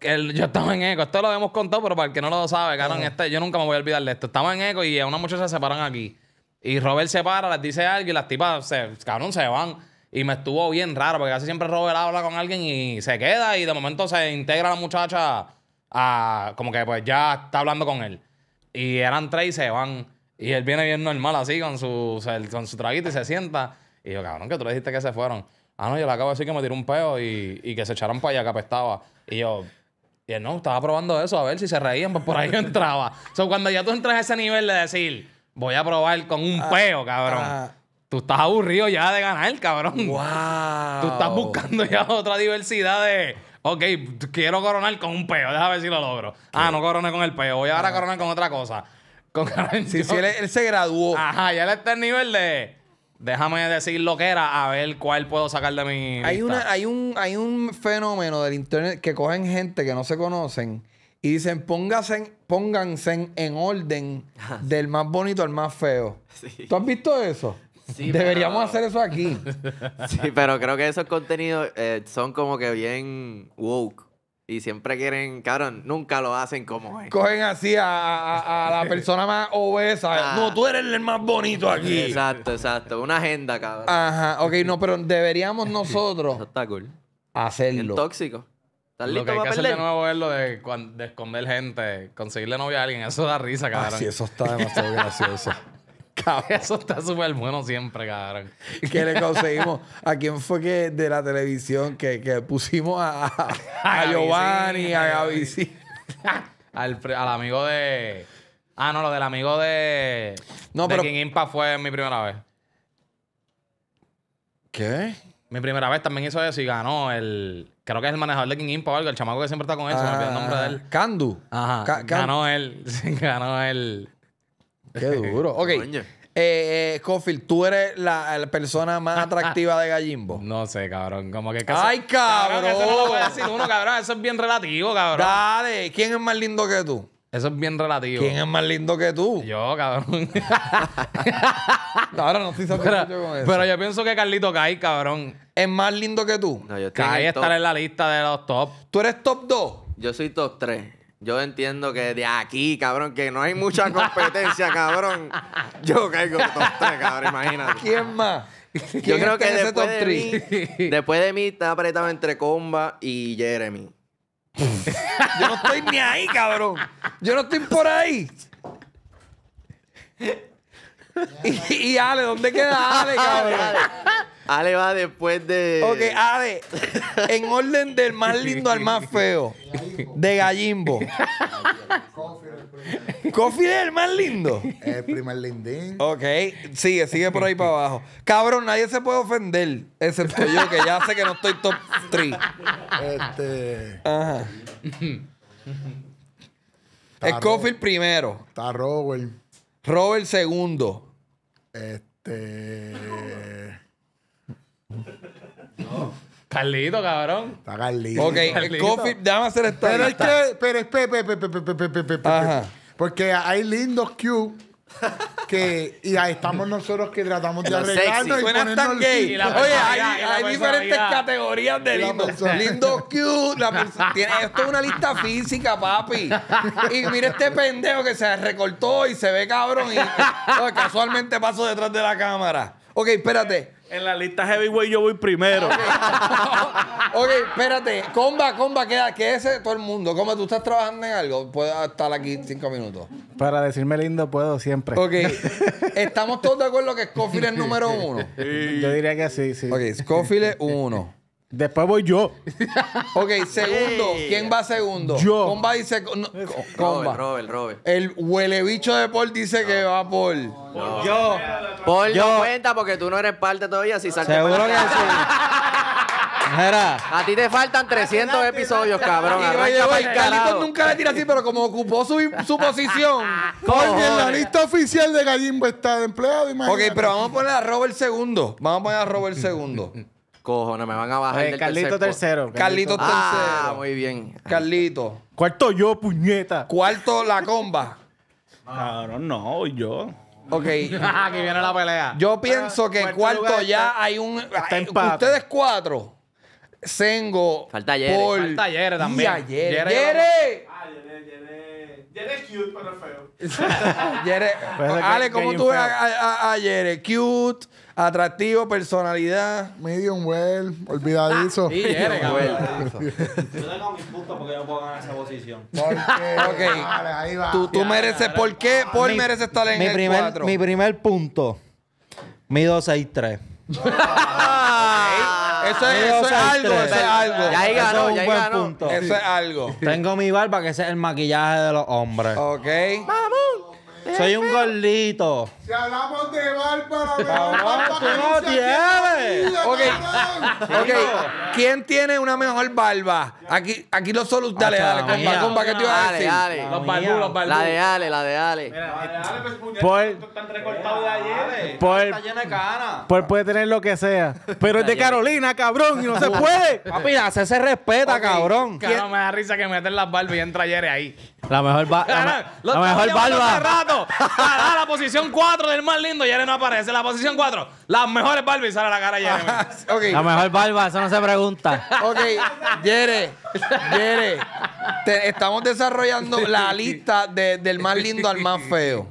yo estaba en eco. Esto lo hemos contado, pero para el que no lo sabe, cabrón, este, yo nunca me voy a olvidar de esto. Estaba en eco y a una muchacha se paran aquí. Y Robert se para, les dice algo y las tipas, se, cabrón, se van. Y me estuvo bien raro, porque casi siempre Robert habla con alguien y se queda y de momento se integra la muchacha a, como que pues ya está hablando con él. Y eran tres y se van. Y él viene bien normal así con su, con su traguito y se sienta. Y yo, cabrón, que tú le dijiste que se fueron. Ah, no, yo le acabo de decir que me tiró un peo y, y que se echaron para allá, que apestaba. Y yo, y no, estaba probando eso a ver si se reían, pues por ahí yo entraba. O sea, cuando ya tú entras a ese nivel de decir, voy a probar con un ah, peo, cabrón. Tú estás aburrido ya de ganar, cabrón. Wow. Tú estás buscando ya otra diversidad de. Ok, quiero coronar con un peo, déjame ver si lo logro. Ah, no coroné con el peo, voy ahora a coronar con otra cosa. Con sí, él, se graduó. Ajá, ya él está en nivel de. Déjame decir lo que era a ver cuál puedo sacar de mi. Hay, Una, hay, un, hay un fenómeno del internet que cogen gente que no se conocen y dicen pónganse, pónganse en orden del más bonito al más feo. ¿Tú has visto eso? Deberíamos hacer eso aquí. sí, pero creo que esos contenidos eh, son como que bien woke. Y siempre quieren, cabrón, nunca lo hacen como es. Cogen así a, la persona más obesa. Ah. No, tú eres el más bonito aquí. Exacto, exacto. Una agenda, cabrón. Ajá, ok, no, pero deberíamos nosotros Eso está cool. hacerlo. Es tóxico. ¿Estás listo para que hacer de nuevo es lo de, de esconder gente, conseguirle novia a alguien, eso da risa, ah, cabrón. Sí, eso está demasiado gracioso. Eso está súper bueno siempre, cabrón. ¿Qué le conseguimos. ¿A quién fue que de la televisión que, que pusimos a, Giovanni, a Gaby? al, amigo de. Ah, no, lo del amigo de. No, pero. King Impa fue mi primera vez. ¿Qué? Mi primera vez también hizo eso y ganó el. Creo que es el manejador de King Impa o algo, el chamaco que siempre está con eso. ah, me olvidó el nombre de él. Ah, Candu. Ajá. ganó él. ganó él. Qué duro. Ok. Eh, eh, tú eres la, persona más atractiva de Gallimbo. No sé, cabrón. Como que ¡Ay, cabrón! eso no lo decir uno, cabrón. Eso es bien relativo, cabrón. Dale, ¿quién es más lindo que tú? Eso es bien relativo. ¿Quién es más lindo que tú? Yo, cabrón. Ahora no estoy con eso. Pero yo pienso que Carlito Kai, cabrón. ¿Es más lindo que tú? No, yo en la lista de los top. ¿Tú eres top 2? Yo soy top 3. Yo entiendo que de aquí, cabrón, que no hay mucha competencia, cabrón. Yo caigo con top 3, cabrón, imagínate. ¿Quién más? Yo creo que después de, mí, después de mí está apretado entre Comba y Jeremy. Yo no estoy ni ahí, cabrón. Yo no estoy por ahí. y Ale, ¿dónde queda Ale, cabrón? Ale va después de. Ok, Ale. En orden del más lindo al más feo. De Gallimbo. Coffee es el más lindo. El primer lindín. Ok, sigue, sigue por ahí para abajo. Cabrón, nadie se puede ofender, excepto yo, que ya sé que no estoy top 3. Este. Ajá. Es Coffee el primero. Está Robert. Robert segundo. Este. Carlito, cabrón. Está Carlito. Ok, el coffee, déjame hacer esta. Pero es que, pero es Pepe, Pepe, Pepe, Pepe, Pepe. Ajá. Porque hay lindos Q que y ahí estamos nosotros que tratamos de arreglarnos y Suena tan gay. Oye, hay, hay diferentes categorías de lindos. Lindos cute. la tiene, esto es una lista física, papi. Y mira este pendejo que se recortó y se ve cabrón. Y, casualmente paso detrás de la cámara. Ok, espérate. En la lista heavyweight yo voy primero. ok, espérate. Comba, comba, queda, que ese todo el mundo. Comba, tú estás trabajando en algo. Puedo estar aquí cinco minutos. Para decirme lindo puedo siempre. Ok. Estamos todos de acuerdo que Scofield es número uno. Yo diría que sí, sí. Ok, Scofield es uno. Después voy yo. Ok, segundo. ¿Quién va segundo? Yo. Comba dice. no, Comba. Robert, Robert, El huele bicho de Paul dice que va Paul Yo. Paul, no cuenta porque tú no eres parte todavía. Si salte Seguro que sí. A ti te faltan 300 episodios, cabrón. Y nunca le tira así, pero como ocupó su, su posición. Porque en la lista oficial de Gallimbo está de empleado, imagínate. Ok, pero vamos a poner a Robert segundo. Vamos a poner a Robert segundo cojones, me van a bajar. Eh, del Carlito tercero. Carlito ah, tercero. Ah, muy bien. Carlito. Cuarto yo, puñeta. Cuarto la comba. Claro, no, yo. Ok. Aquí viene la pelea. Yo pienso que en cuarto, ya hay un. ustedes cuatro. Sengo. Falta Yere. Falta Yere también. Y Yere. Yere. Yere. Ah, Yere, Yere. Yere es cute, pero el feo. Yere. Ale, ¿cómo tú ves a, Yere? Cute. Atractivo, personalidad. Medium well, olvidadizo. Ah, sí, eres, Yo tengo mis puntos porque yo puedo ganar esa posición. ¿Por qué? Ok. Vale, ahí va. Tú, tú mereces, ¿por qué ah, Paul estar en mi el primer, 4? mi primer punto. y ah, Eso es, eso es algo, eso es algo. Ya ahí Eso ganó, es un ya buen ganó. punto. Eso es algo. Tengo mi barba, que es el maquillaje de los hombres. Ok. ¡Vamos! Soy un gordito. Si hablamos de barba. Cabrón, no tienes. Ok, ok. ¿Quién tiene una mejor barba? Aquí, aquí los solos. Ah, dale, dale, compa, ¿qué te iba a decir? Los barbú, los barbú. La pues, de Ale, la de Ale. la de Ale, pues, Por... está entrecortado de ayer. Por... Está llena de puede tener lo que sea. Pero es de Carolina, cabrón, y no se puede. Papi, hace se respeta, cabrón. Claro, me da risa que meten las barbas y entra ayer ahí. La mejor, la, mejor barba. La, posición 4 del más lindo. Yere no aparece. La posición 4. Las mejores barbas y sale la cara Jeremy. La mejor barba. Eso no se pregunta. Ok. Jere. Jere. estamos desarrollando la lista del más lindo al más feo.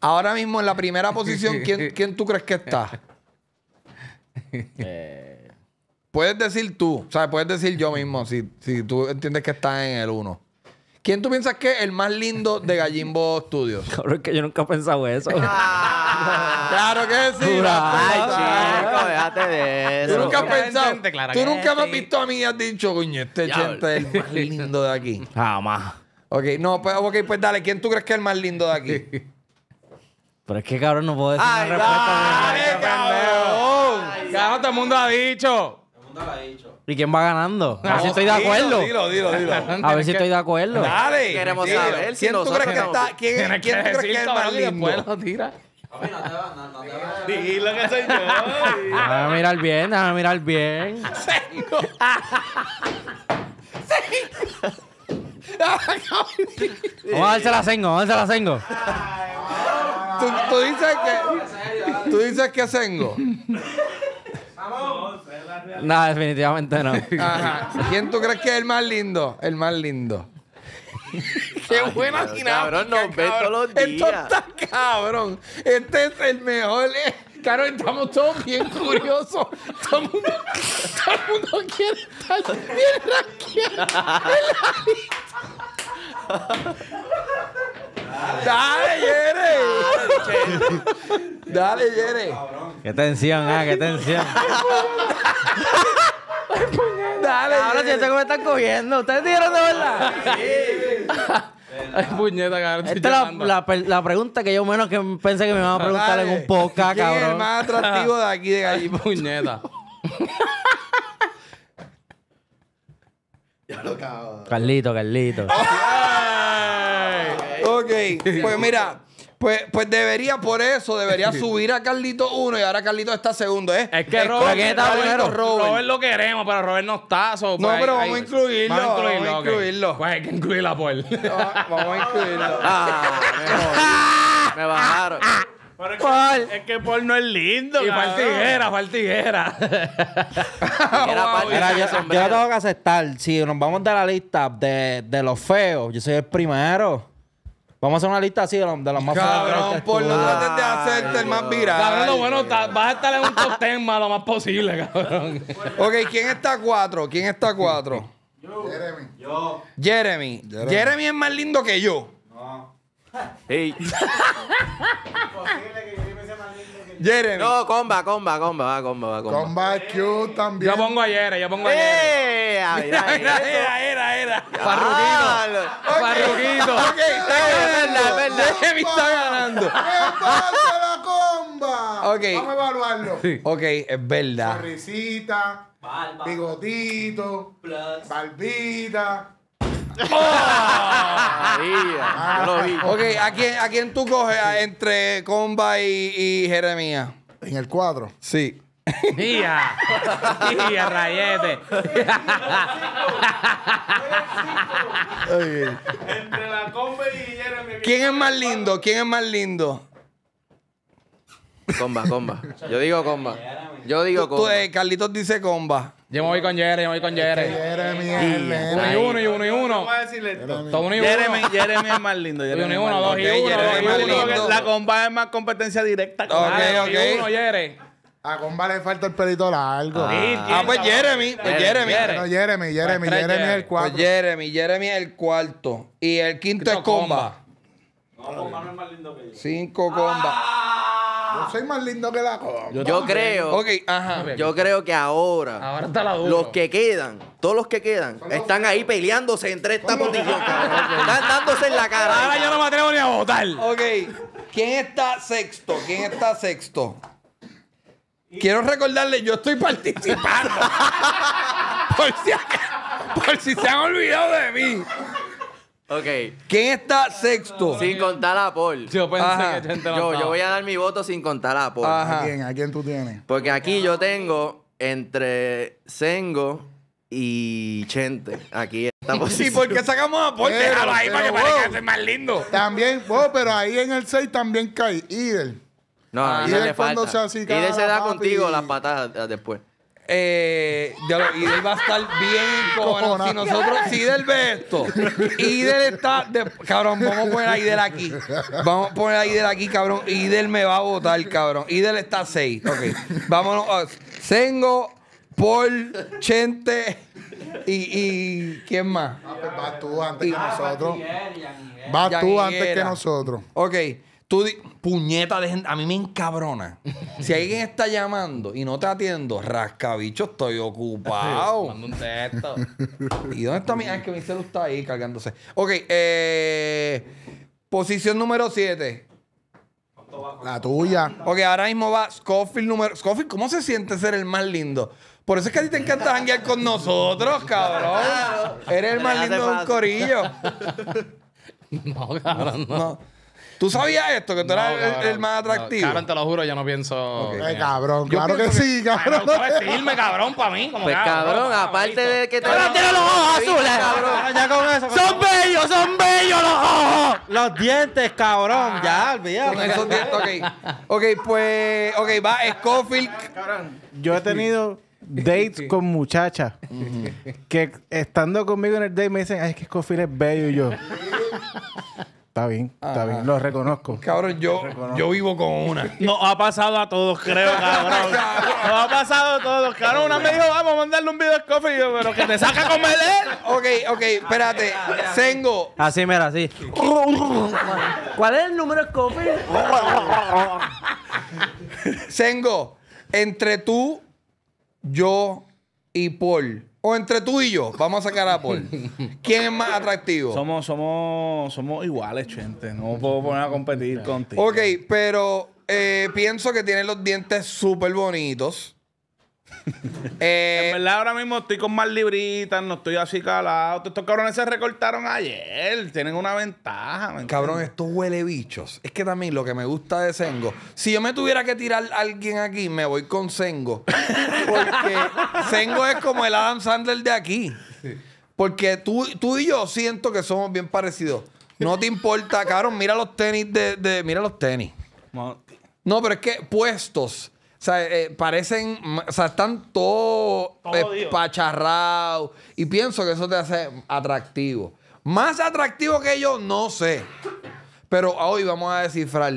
Ahora mismo en la primera posición, ¿quién, quién tú crees que está? Eh. Puedes decir tú. O sea, puedes decir yo mismo si, si tú entiendes que está en el 1. ¿Quién tú piensas que es el más lindo de Gallimbo Studios? Cabrón, que yo nunca he pensado eso. Ah. claro que sí. Ay, chico, déjate de eso. Tú nunca has pensado. tú nunca me has visto a mí y has dicho, coño, este chente es el más lindo de aquí. Jamás. Ok, no, pues, okay, pues dale, ¿quién tú crees que es el más lindo de aquí? Pero es que cabrón, no puedo decir Ay, una respuesta. ¡Dale, cabrón! Cabrón, todo el mundo ha dicho. Todo el mundo lo ha dicho. ¿Y quién va ganando? A ver si estoy de acuerdo. Dilo, dilo, dilo. A ver si estoy de acuerdo. Dale. Queremos saber ¿Quién tú crees que está? ¿Quién, tú crees que es el más lindo? a Dilo que soy yo. Déjame mirar bien, déjame mirar bien. Sengo. Vamos a dársela a Sengo, vamos a dársela a Sengo. Tú dices que... Tú dices que Sengo. No, definitivamente no. ¿Quién tú crees que es el más lindo? El más lindo. Qué buena Cabrón, nos todos los Esto está cabrón. Este es el mejor. Eh. Claro, estamos todos bien curiosos. Todo el mundo, quiere estar bien Dale, Yere. Dale, Yere. Qué tensión, ah, qué tensión. Dale, Ahora si ¿cómo me están cogiendo. ¿Ustedes dijeron de verdad? Sí. Ay, puñeta, cabrón. Esta es la, la, pregunta que yo menos que pensé que me iban a preguntar en un podcast, cabrón. ¿Quién es el más atractivo de aquí de Gallipo? puñeta. Carlito, Carlito. ok, pues mira, pues, pues debería, por eso, debería subir a Carlito uno y ahora Carlito está segundo, ¿eh? Es que Robert, Robert, está Robert, Robert. lo queremos, pero Robert no está. No, pues, pero vamos a incluirlo. Vamos a incluirlo. Pues hay que incluirlo por. No, Vamos a incluirlo. Ah, me Me bajaron es, Que, es que no es lindo. Y faltigera, tiguera, yo, yo tengo que aceptar. Si nos vamos de la lista de, de los feos, yo soy el primero. Vamos a hacer una lista así de los, más Cabrón, por no trates de hacerte el más viral. Cabrón, lo bueno, vas a estar en un top ten más lo más posible, cabrón. ok, ¿quién está cuatro? ¿Quién está cuatro? Yo. Jeremy. Yo. Jeremy. Jeremy. Jeremy es más lindo que yo. Hey. Jeremy. No, comba, comba, comba, va, comba, va, comba. Comba Q también. Yo pongo a yo pongo a Era, eh, era, era, era, era. Parruquito. Parruquito. Ok, está eh, ganando. verdad, me está ganando. ¡Me la comba! Vamos a evaluarlo. Ok, es verdad. Sonrisita. Barba. Bigotito. Plus. Barbita. Ok, ¿a quién, tú coges entre Comba y, y En el cuadro. Sí. mía Mía rayete. Entre la Comba y Jeremy. ¿Quién es más lindo? ¿Quién es más lindo? Comba, comba. Yo digo comba. Yo digo comba. Eh, Carlitos dice Comba. Yo me voy con Jeremy, yo me voy con Jeremy. Jeremy Jeremy. Uno y uno, y uno y uno. Vamos a decirle esto. Todo uno Jeremy, Jeremy es más lindo. Jeremy uno y uno, dos y uno. Jeremy dos y La comba es más competencia directa. Con ok, uno, Jeremy. A Comba le falta el pelito largo. Ah, ah pues Jeremy, pues Jeremy. No, Jeremy, Jeremy, pues Jeremy es el cuarto. Pues Jeremy, Jeremy es el cuarto. Y el quinto es Comba. No, Comba no es más lindo que yo. Cinco Comba. Ah soy más lindo que la Yo, creo. Yo creo que ahora. Ahora está la duda. Los que quedan, todos los que quedan, están ahí peleándose entre esta posición, Están dándose en la cara. Ahora yo no me atrevo ni a votar. Ok. ¿Quién está sexto? ¿Quién está sexto? Quiero recordarle, yo estoy participando. por, por si se han olvidado de mí. Ok. ¿Quién está sexto? Sin contar a Paul. Yo voy a dar mi voto sin contar a Paul. ¿A quién? tú tienes? Porque aquí yo tengo entre Sengo y Chente. Aquí está Sí, porque por qué sacamos a Paul? ahí para que parezca más lindo. También, pero ahí en el 6 también cae Ider No, ah. no, se da contigo las patadas después. Eh, él va a estar bien con Si nosotros, si del ve esto, Idel está. cabrón, vamos a poner a Idel aquí. Vamos a poner a del aquí, cabrón. Idel me va a votar, cabrón. y Idel está 6. Ok. Vámonos. Uh, Sengo, Paul, Chente y, y. ¿Quién más? va ah, pues vas tú antes que nosotros. Vas tú antes que nosotros. Ok. Tú puñeta de gente. A mí me encabrona. Si alguien está llamando y no te atiendo, rascabicho, estoy ocupado. Mando un texto. ¿Y dónde está mi.? Ah, es que mi celu está ahí cargándose. Ok, eh, Posición número 7. La tuya. Ok, ahora mismo va Scofield número. Scofield, ¿cómo se siente ser el más lindo? Por eso es que a ti te encanta janguear con nosotros, cabrón. Eres el más lindo de un corillo. No, cabrón, No. ¿Tú sabías esto? Que tú eras el- más atractivo. Cabrón, te lo juro, yo no pienso. cabrón, claro que sí, cabrón. Cabrón, cabrón, para mí. Como Pues cabrón, aparte de que te. los ojos azules! Cabrón. Ya con eso. ¡Son bellos, son bellos los ojos! Los dientes, cabrón. Ya, ya. Ah. dientes, ok. Ok, pues. Ok, va Scofield. Yo he tenido dates con muchachas que estando conmigo en el date me dicen, ay, es que Scofield es bello y yo. Está bien, está bien, lo reconozco. Cabrón, yo, yo vivo con una. No, ha pasado a todos, creo, cabrón. Nos ha pasado a todos. Cabrón, una me dijo, vamos a mandarle un video de Y yo, pero que te saca con él. ok, ok, espérate. Sengo. Así, mira, así. ¿Cuál es el número de coffee? Sengo, entre tú, yo y Paul o entre tú y yo, vamos a sacar a Paul. ¿Quién es más atractivo? Somos, somos, somos iguales, gente. No puedo poner a competir contigo. Ok, pero eh, pienso que tiene los dientes súper bonitos. Eh, en verdad, ahora mismo estoy con más libritas, no estoy así calado. Estos cabrones se recortaron ayer, tienen una ventaja. Cabrón, esto huele bichos. Es que también lo que me gusta de Sengo, si yo me tuviera que tirar a alguien aquí, me voy con Sengo. Porque Sengo es como el Adam Sandler de aquí. Porque tú, tú y yo siento que somos bien parecidos. No te importa, cabrón, mira los tenis de mira los tenis. No, pero es que puestos eh, parecen, o sea, están todos pacharrados. Y pienso que eso te hace atractivo. Más atractivo que yo, no sé. Pero hoy vamos a descifrar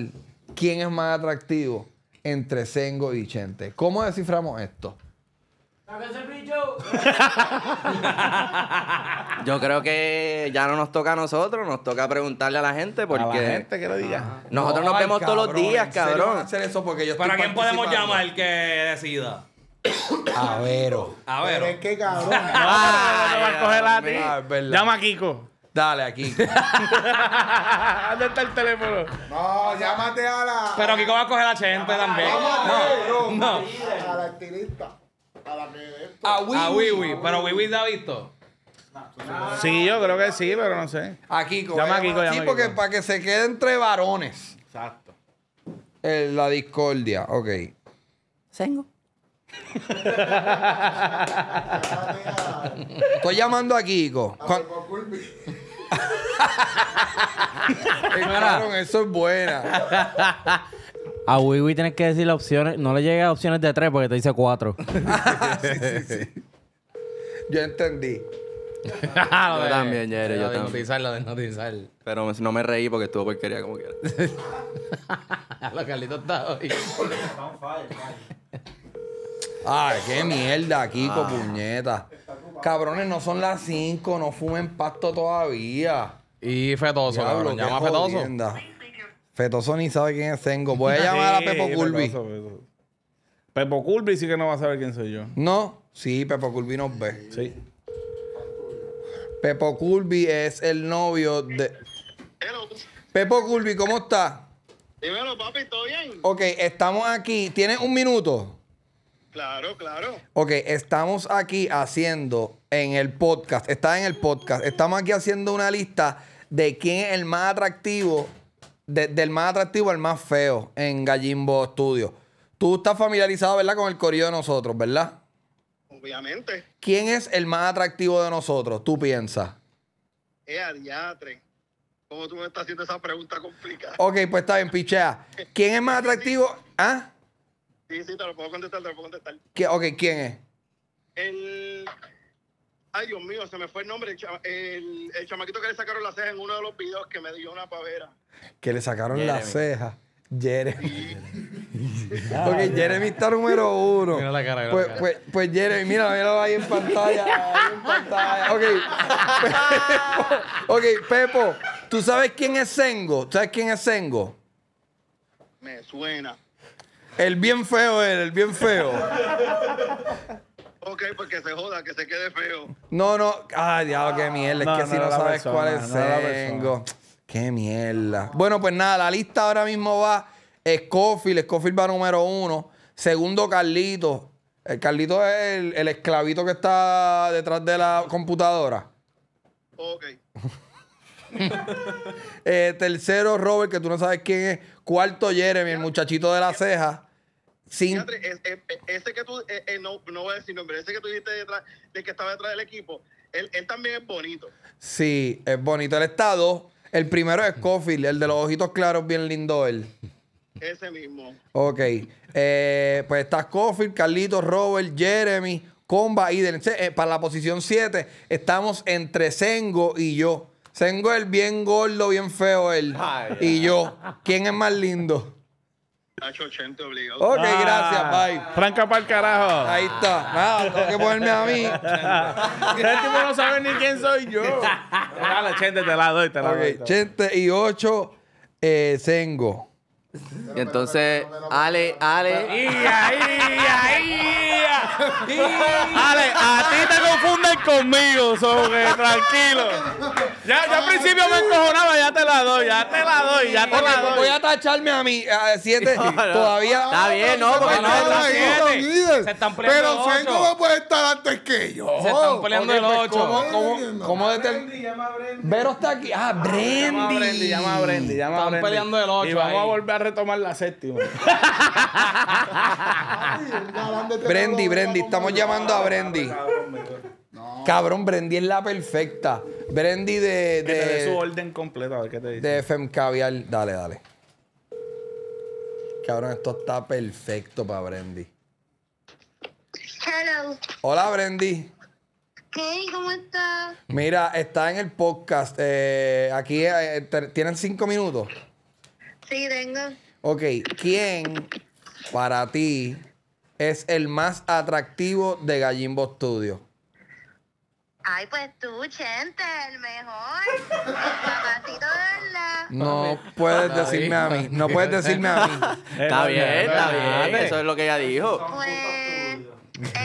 quién es más atractivo entre Sengo y Chente. ¿Cómo desciframos esto? Yo creo que ya no nos toca a nosotros, nos toca preguntarle a la gente porque. A la gente que lo diga. Nosotros nos vemos todos los días, cabrón. eso porque yo ¿Para quién podemos llamar el que decida? A ver, A ver, Pero es que cabrón. a coger ah, Llama a Kiko. Dale, aquí. ¿Dónde está el teléfono? No, llámate a la. Pero Kiko va a coger a gente, también. no, no. A la estilista. A la Pero Wiwi la visto. Sí, yo creo que sí, pero no sé. aquí Sí, porque para que se quede entre varones. Exacto. la discordia, ok. Tengo Estoy llamando a Kiko. eso es buena. A Wiwi tienes que decir las opciones. No le llegué a opciones de tres porque te dice cuatro. Yo entendí. yo también, Yere, yo también. de Pero no me reí porque estuvo porquería como quiera. Los Carlitos está hoy. Ay, qué mierda, Kiko, ah. puñeta. Cabrones, no son las cinco. no fumen pasto todavía. Y fetoso, Llama fetoso. Fetoso ni sabe quién es tengo. Voy a llamar a Pepo Curvy. Pepo Culbi sí que no va a saber quién soy yo. No, sí, Pepo Culbi nos ve. Sí. Pepo Curvy es el novio de. Pepo Curvy, ¿cómo estás? Dímelo, papi, ¿todo bien? Ok, estamos aquí. ¿Tienes un minuto? Claro, claro. Ok, estamos aquí haciendo en el podcast, está en el podcast, estamos aquí haciendo una lista de quién es el más atractivo del más atractivo al más feo en Gallimbo Studio. Tú estás familiarizado, ¿verdad? Con el corillo de nosotros, ¿verdad? Obviamente. ¿Quién es el más atractivo de nosotros? ¿Tú piensas? Es eh, Adiatre. ¿Cómo tú me estás haciendo esa pregunta complicada? Ok, pues está bien, pichea. ¿Quién es más atractivo? ¿Ah? Sí, sí, te lo puedo contestar, te lo puedo contestar. ¿Qué? Ok, ¿quién es? El Ay, Dios mío, se me fue el nombre. El, el, chamaquito que le sacaron la ceja en uno de los videos que me dio una pavera. Que le sacaron las la ceja. Jeremy. Porque Jeremy está número uno. Mira la cara, mira pues, la cara. Pues, pues, Jeremy, mira, mira ahí en pantalla. Ahí en pantalla. Ok. Pepo, ok, Pepo, ¿tú sabes quién es Sengo? ¿Tú sabes quién es Sengo? Me suena. El bien feo, él, el bien feo. Ok, porque pues se joda, que se quede feo. No, no. Ay, diablo, qué mierda. es que si no, sabes cuál es tengo. Qué mierda. Bueno, pues nada, la lista ahora mismo va Scofield. Scofield va número uno. Segundo, Carlito. El Carlito es el, esclavito que está detrás de la computadora. Ok. Eh, tercero, Robert, que tú no sabes quién es. Cuarto, Jeremy, el muchachito de la ceja. Ese, que tú, eh, eh, no, voy a decir nombre, ese que tú dijiste detrás, del que estaba detrás del equipo, él, también es bonito. Sí, es bonito. el estado El primero es Cofield, el de los ojitos claros, bien lindo él. Ese mismo. Ok. Eh, pues está Cofield, Carlitos, Robert, Jeremy, Comba y para la posición 7 estamos entre Sengo y yo. Sengo el bien gordo, bien feo él. y yo. ¿Quién es más lindo? Tacho 80 obligado. Ok, ah, gracias, bye. Franca para el carajo. Ahí está. Nada, tengo que ponerme a mí. Este tipo no sabe ni quién soy yo. Dale, Chente, te la doy, te la okay, doy. Chente y 8, eh, Sengo. Y entonces, Ale, Ale. Ale, a ti te confunden conmigo, sobre tranquilo. Ya, ya al principio me encojonaba, ya te la doy, ya te la doy, ya te la doy. voy a tacharme a mí, a siete. Todavía. Está bien, no, porque no, no siete. Se están peleando. Pero sé cómo puede estar antes que yo. Se están peleando el 8. Pues, ¿Cómo, cómo, cómo Brendy. Vero está aquí. Ah, Brandy. Llama a Brandy, llama a Brandy. Están peleando el 8. Y vamos a volver retomar la séptima. Brendy, Brendy, estamos llamando a Brendy. Cabrón, Brendy es la perfecta. Brendy de. de su orden completa, a qué te dice. De FM Caviar. Dale, dale. Cabrón, esto está perfecto para Brendy. Hello. Hola, Brendy. ¿cómo estás? Mira, está en el podcast. Eh, aquí eh, tienen cinco minutos. Sí, tengo. Ok, ¿quién para ti es el más atractivo de Gallimbo Studio? Ay, pues tú, Chente, el mejor. El papacito de No puedes decirme a mí. No puedes decirme a mí. está bien, está bien. Eso es lo que ella dijo. Pues,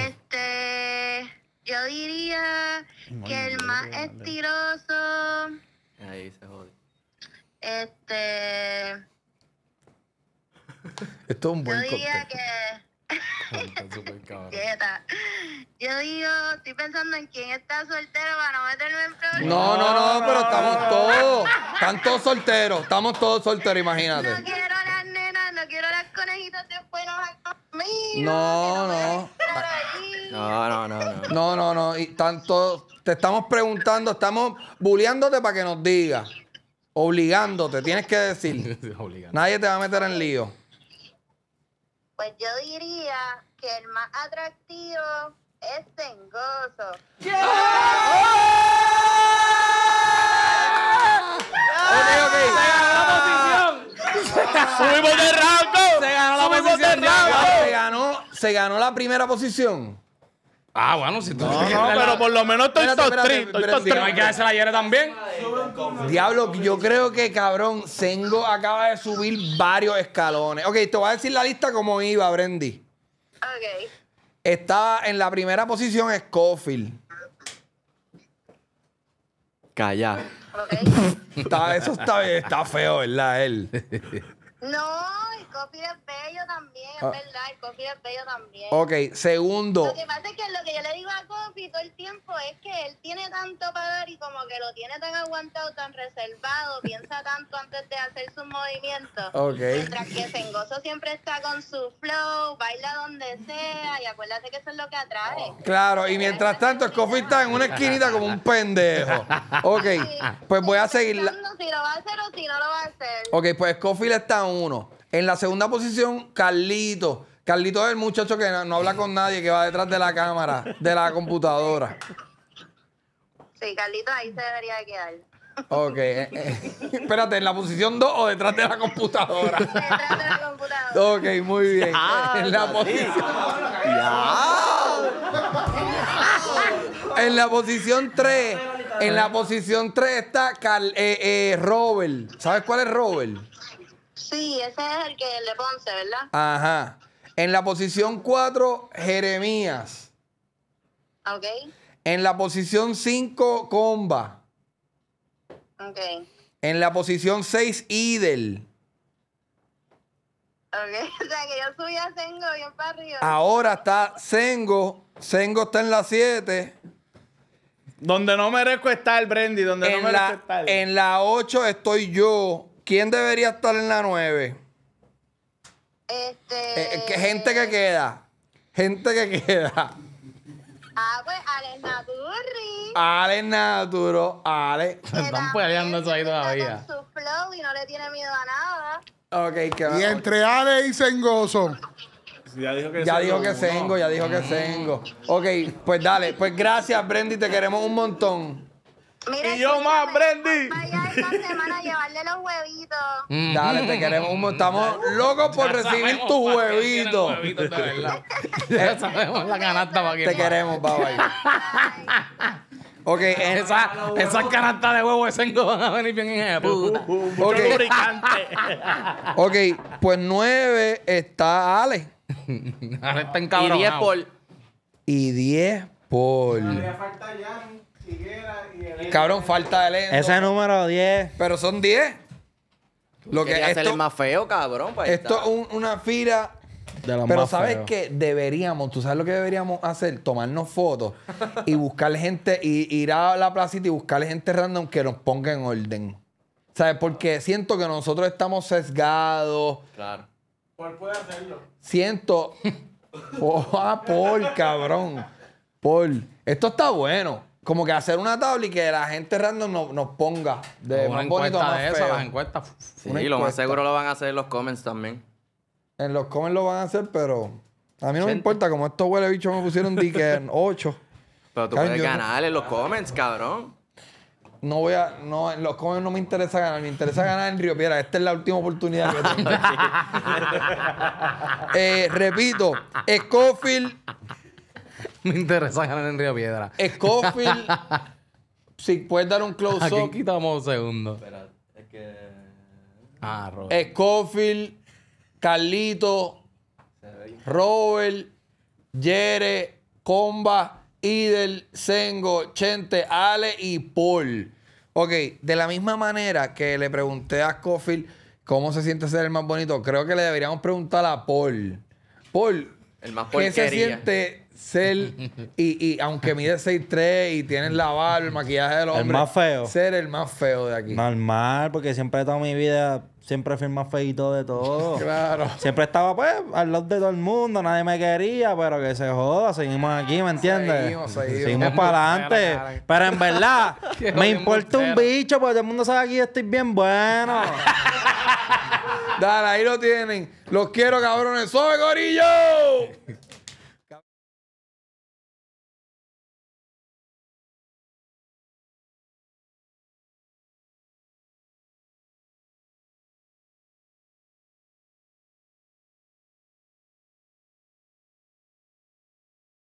este, yo diría que el más estiroso. Ahí se jode. Este. Esto es un buen Yo diría que. Yo digo, estoy pensando en quién está soltero para no meterme en problemas. No, no, no, pero estamos todos. Están todos solteros. Estamos todos solteros, imagínate. No quiero las nenas, no quiero las conejitas después no conmigo. No, no. No, no, no, no. No, no, no. Y te estamos preguntando, estamos buleándote para que nos digas. Obligándote, tienes que decir. Nadie te va a meter en lío. Pues yo diría que el más atractivo es Tengoso. Yeah. ¡Ah! Se ganó la posición. ¡Subimos de rango! Se ganó la posición. Se ganó, se ganó la primera posición. Ah, bueno, si tú... No, no, pero por lo menos estoy estoy triste. No hay que hacer ayer también. Diablo, yo creo que, cabrón, Sengo acaba de subir varios escalones. Ok, te voy a decir la lista como iba, Brendy. Ok. Estaba en la primera posición Scofield. Calla. Okay. Está, eso está, está feo, ¿verdad? Él. No, el coffee es bello también, es ah. verdad, el coffee es bello también. Ok, segundo. Lo que pasa es que lo que yo le digo a Coffee todo el tiempo es que él tiene tanto para dar y como que lo tiene tan aguantado, tan reservado, piensa tanto antes de hacer sus movimientos. Ok. Mientras que Sengoso siempre está con su flow, baila donde sea y acuérdate que eso es lo que atrae. Claro, y mientras tanto el Coffee está en una esquinita como un pendejo. Ok, pues voy a seguir. Si lo va a hacer o si no lo va a hacer. Ok, pues Coffee le está uno. En la segunda posición, Carlito. Carlito es el muchacho que no, habla con nadie, que va detrás de la cámara, de la computadora. Sí, Carlito ahí se debería de quedar. Ok. Eh, eh, espérate, ¿en la posición 2 o detrás de la computadora? Detrás de la computadora. Ok, muy bien. en la posición. En la posición 3. En la posición 3 está eh, Robert. ¿Sabes cuál es Robert? Sí, ese es el que el de Ponce, ¿verdad? Ajá. En la posición 4, Jeremías. Ok. En la posición 5, Comba. Ok. En la posición 6, Idel. Ok, o sea que yo subí a Sengo bien para arriba. Ahora está Sengo. Sengo está en la 7. Donde no merezco estar, Brendy. Donde no merezco la, estar. En la 8 estoy yo. ¿Quién debería estar en la 9? Este... Eh, eh, gente que queda. Gente que queda. Ah, pues Ale Naturri. Ale Naturo, Ale. Se están peleando eso ahí todavía. su flow y no le tiene miedo a nada. Ok, Y entre Ale y Sengoso. Ya dijo que ya dijo que Sengo, ya dijo que Sengo. Ok, pues dale. Pues gracias, Brendy, te queremos un montón. Mira, y yo más aprendí. Vaya esta semana a llevarle los huevitos. Mm. Dale, te queremos un montón. Estamos locos por recibir tus huevitos. huevitos ya sabemos la canasta para que. Te queremos, papá. Ok, esa, esas canasta de huevo ese Sengo van a venir bien en puta. Uh, uh, uh, okay. lubricante. ok, pues nueve está Ale. Ale está encabronado. Y diez por... Y diez por... Todavía falta ya. Cabrón, falta de Ese número 10. Pero son 10. Lo que esto, el más feo, cabrón. Pues esto es una fila. pero sabes que deberíamos, tú sabes lo que deberíamos hacer, tomarnos fotos y buscar gente, ir a la placita y buscar gente random que nos ponga en orden. ¿Sabes? Porque siento que nosotros estamos sesgados. Claro. ¿Cuál pues puede hacerlo. Siento. Oh, ah, Paul, cabrón. Paul. Esto está bueno como que hacer una tabla y que la gente random nos, nos ponga de más bonito a las encuestas. Sí, lo más seguro lo van a hacer en los comments también. En los comments lo van a hacer, pero a mí no me importa. Como estos huele bicho me pusieron dique en 8. Pero tú puedes ganar en los comments, cabrón. No voy a. No, en los comments no me interesa ganar. Me interesa ganar en Río Piedra. Esta es la última oportunidad que tengo. Eh, repito, Scofield me interesa ganar en Río Piedra. Scofield, si puedes dar un close-up. quitamos un segundo. Espera, es que. Ah, Scofield, Carlito, Robert, Yere, Comba, Idel, Sengo, Chente, Ale y Paul. Ok, de la misma manera que le pregunté a Scofield cómo se siente ser el más bonito, creo que le deberíamos preguntar a Paul. Paul, el más ¿qué se siente ser, y, y aunque mide 6'3 y tienes la barba, el maquillaje del hombre. El más feo. Ser el más feo de aquí. Normal, porque siempre toda mi vida siempre fui el más feito de todo. claro. Siempre estaba, pues, al lado de todo el mundo, nadie me quería, pero que se joda, seguimos aquí, ¿me entiendes? Seguimos, seguimos. Seguimos para adelante. Pero en verdad, me importa un bicho, porque todo el mundo sabe que yo estoy bien bueno. Dale, ahí lo tienen. Los quiero, cabrones. ¡Soy gorillo!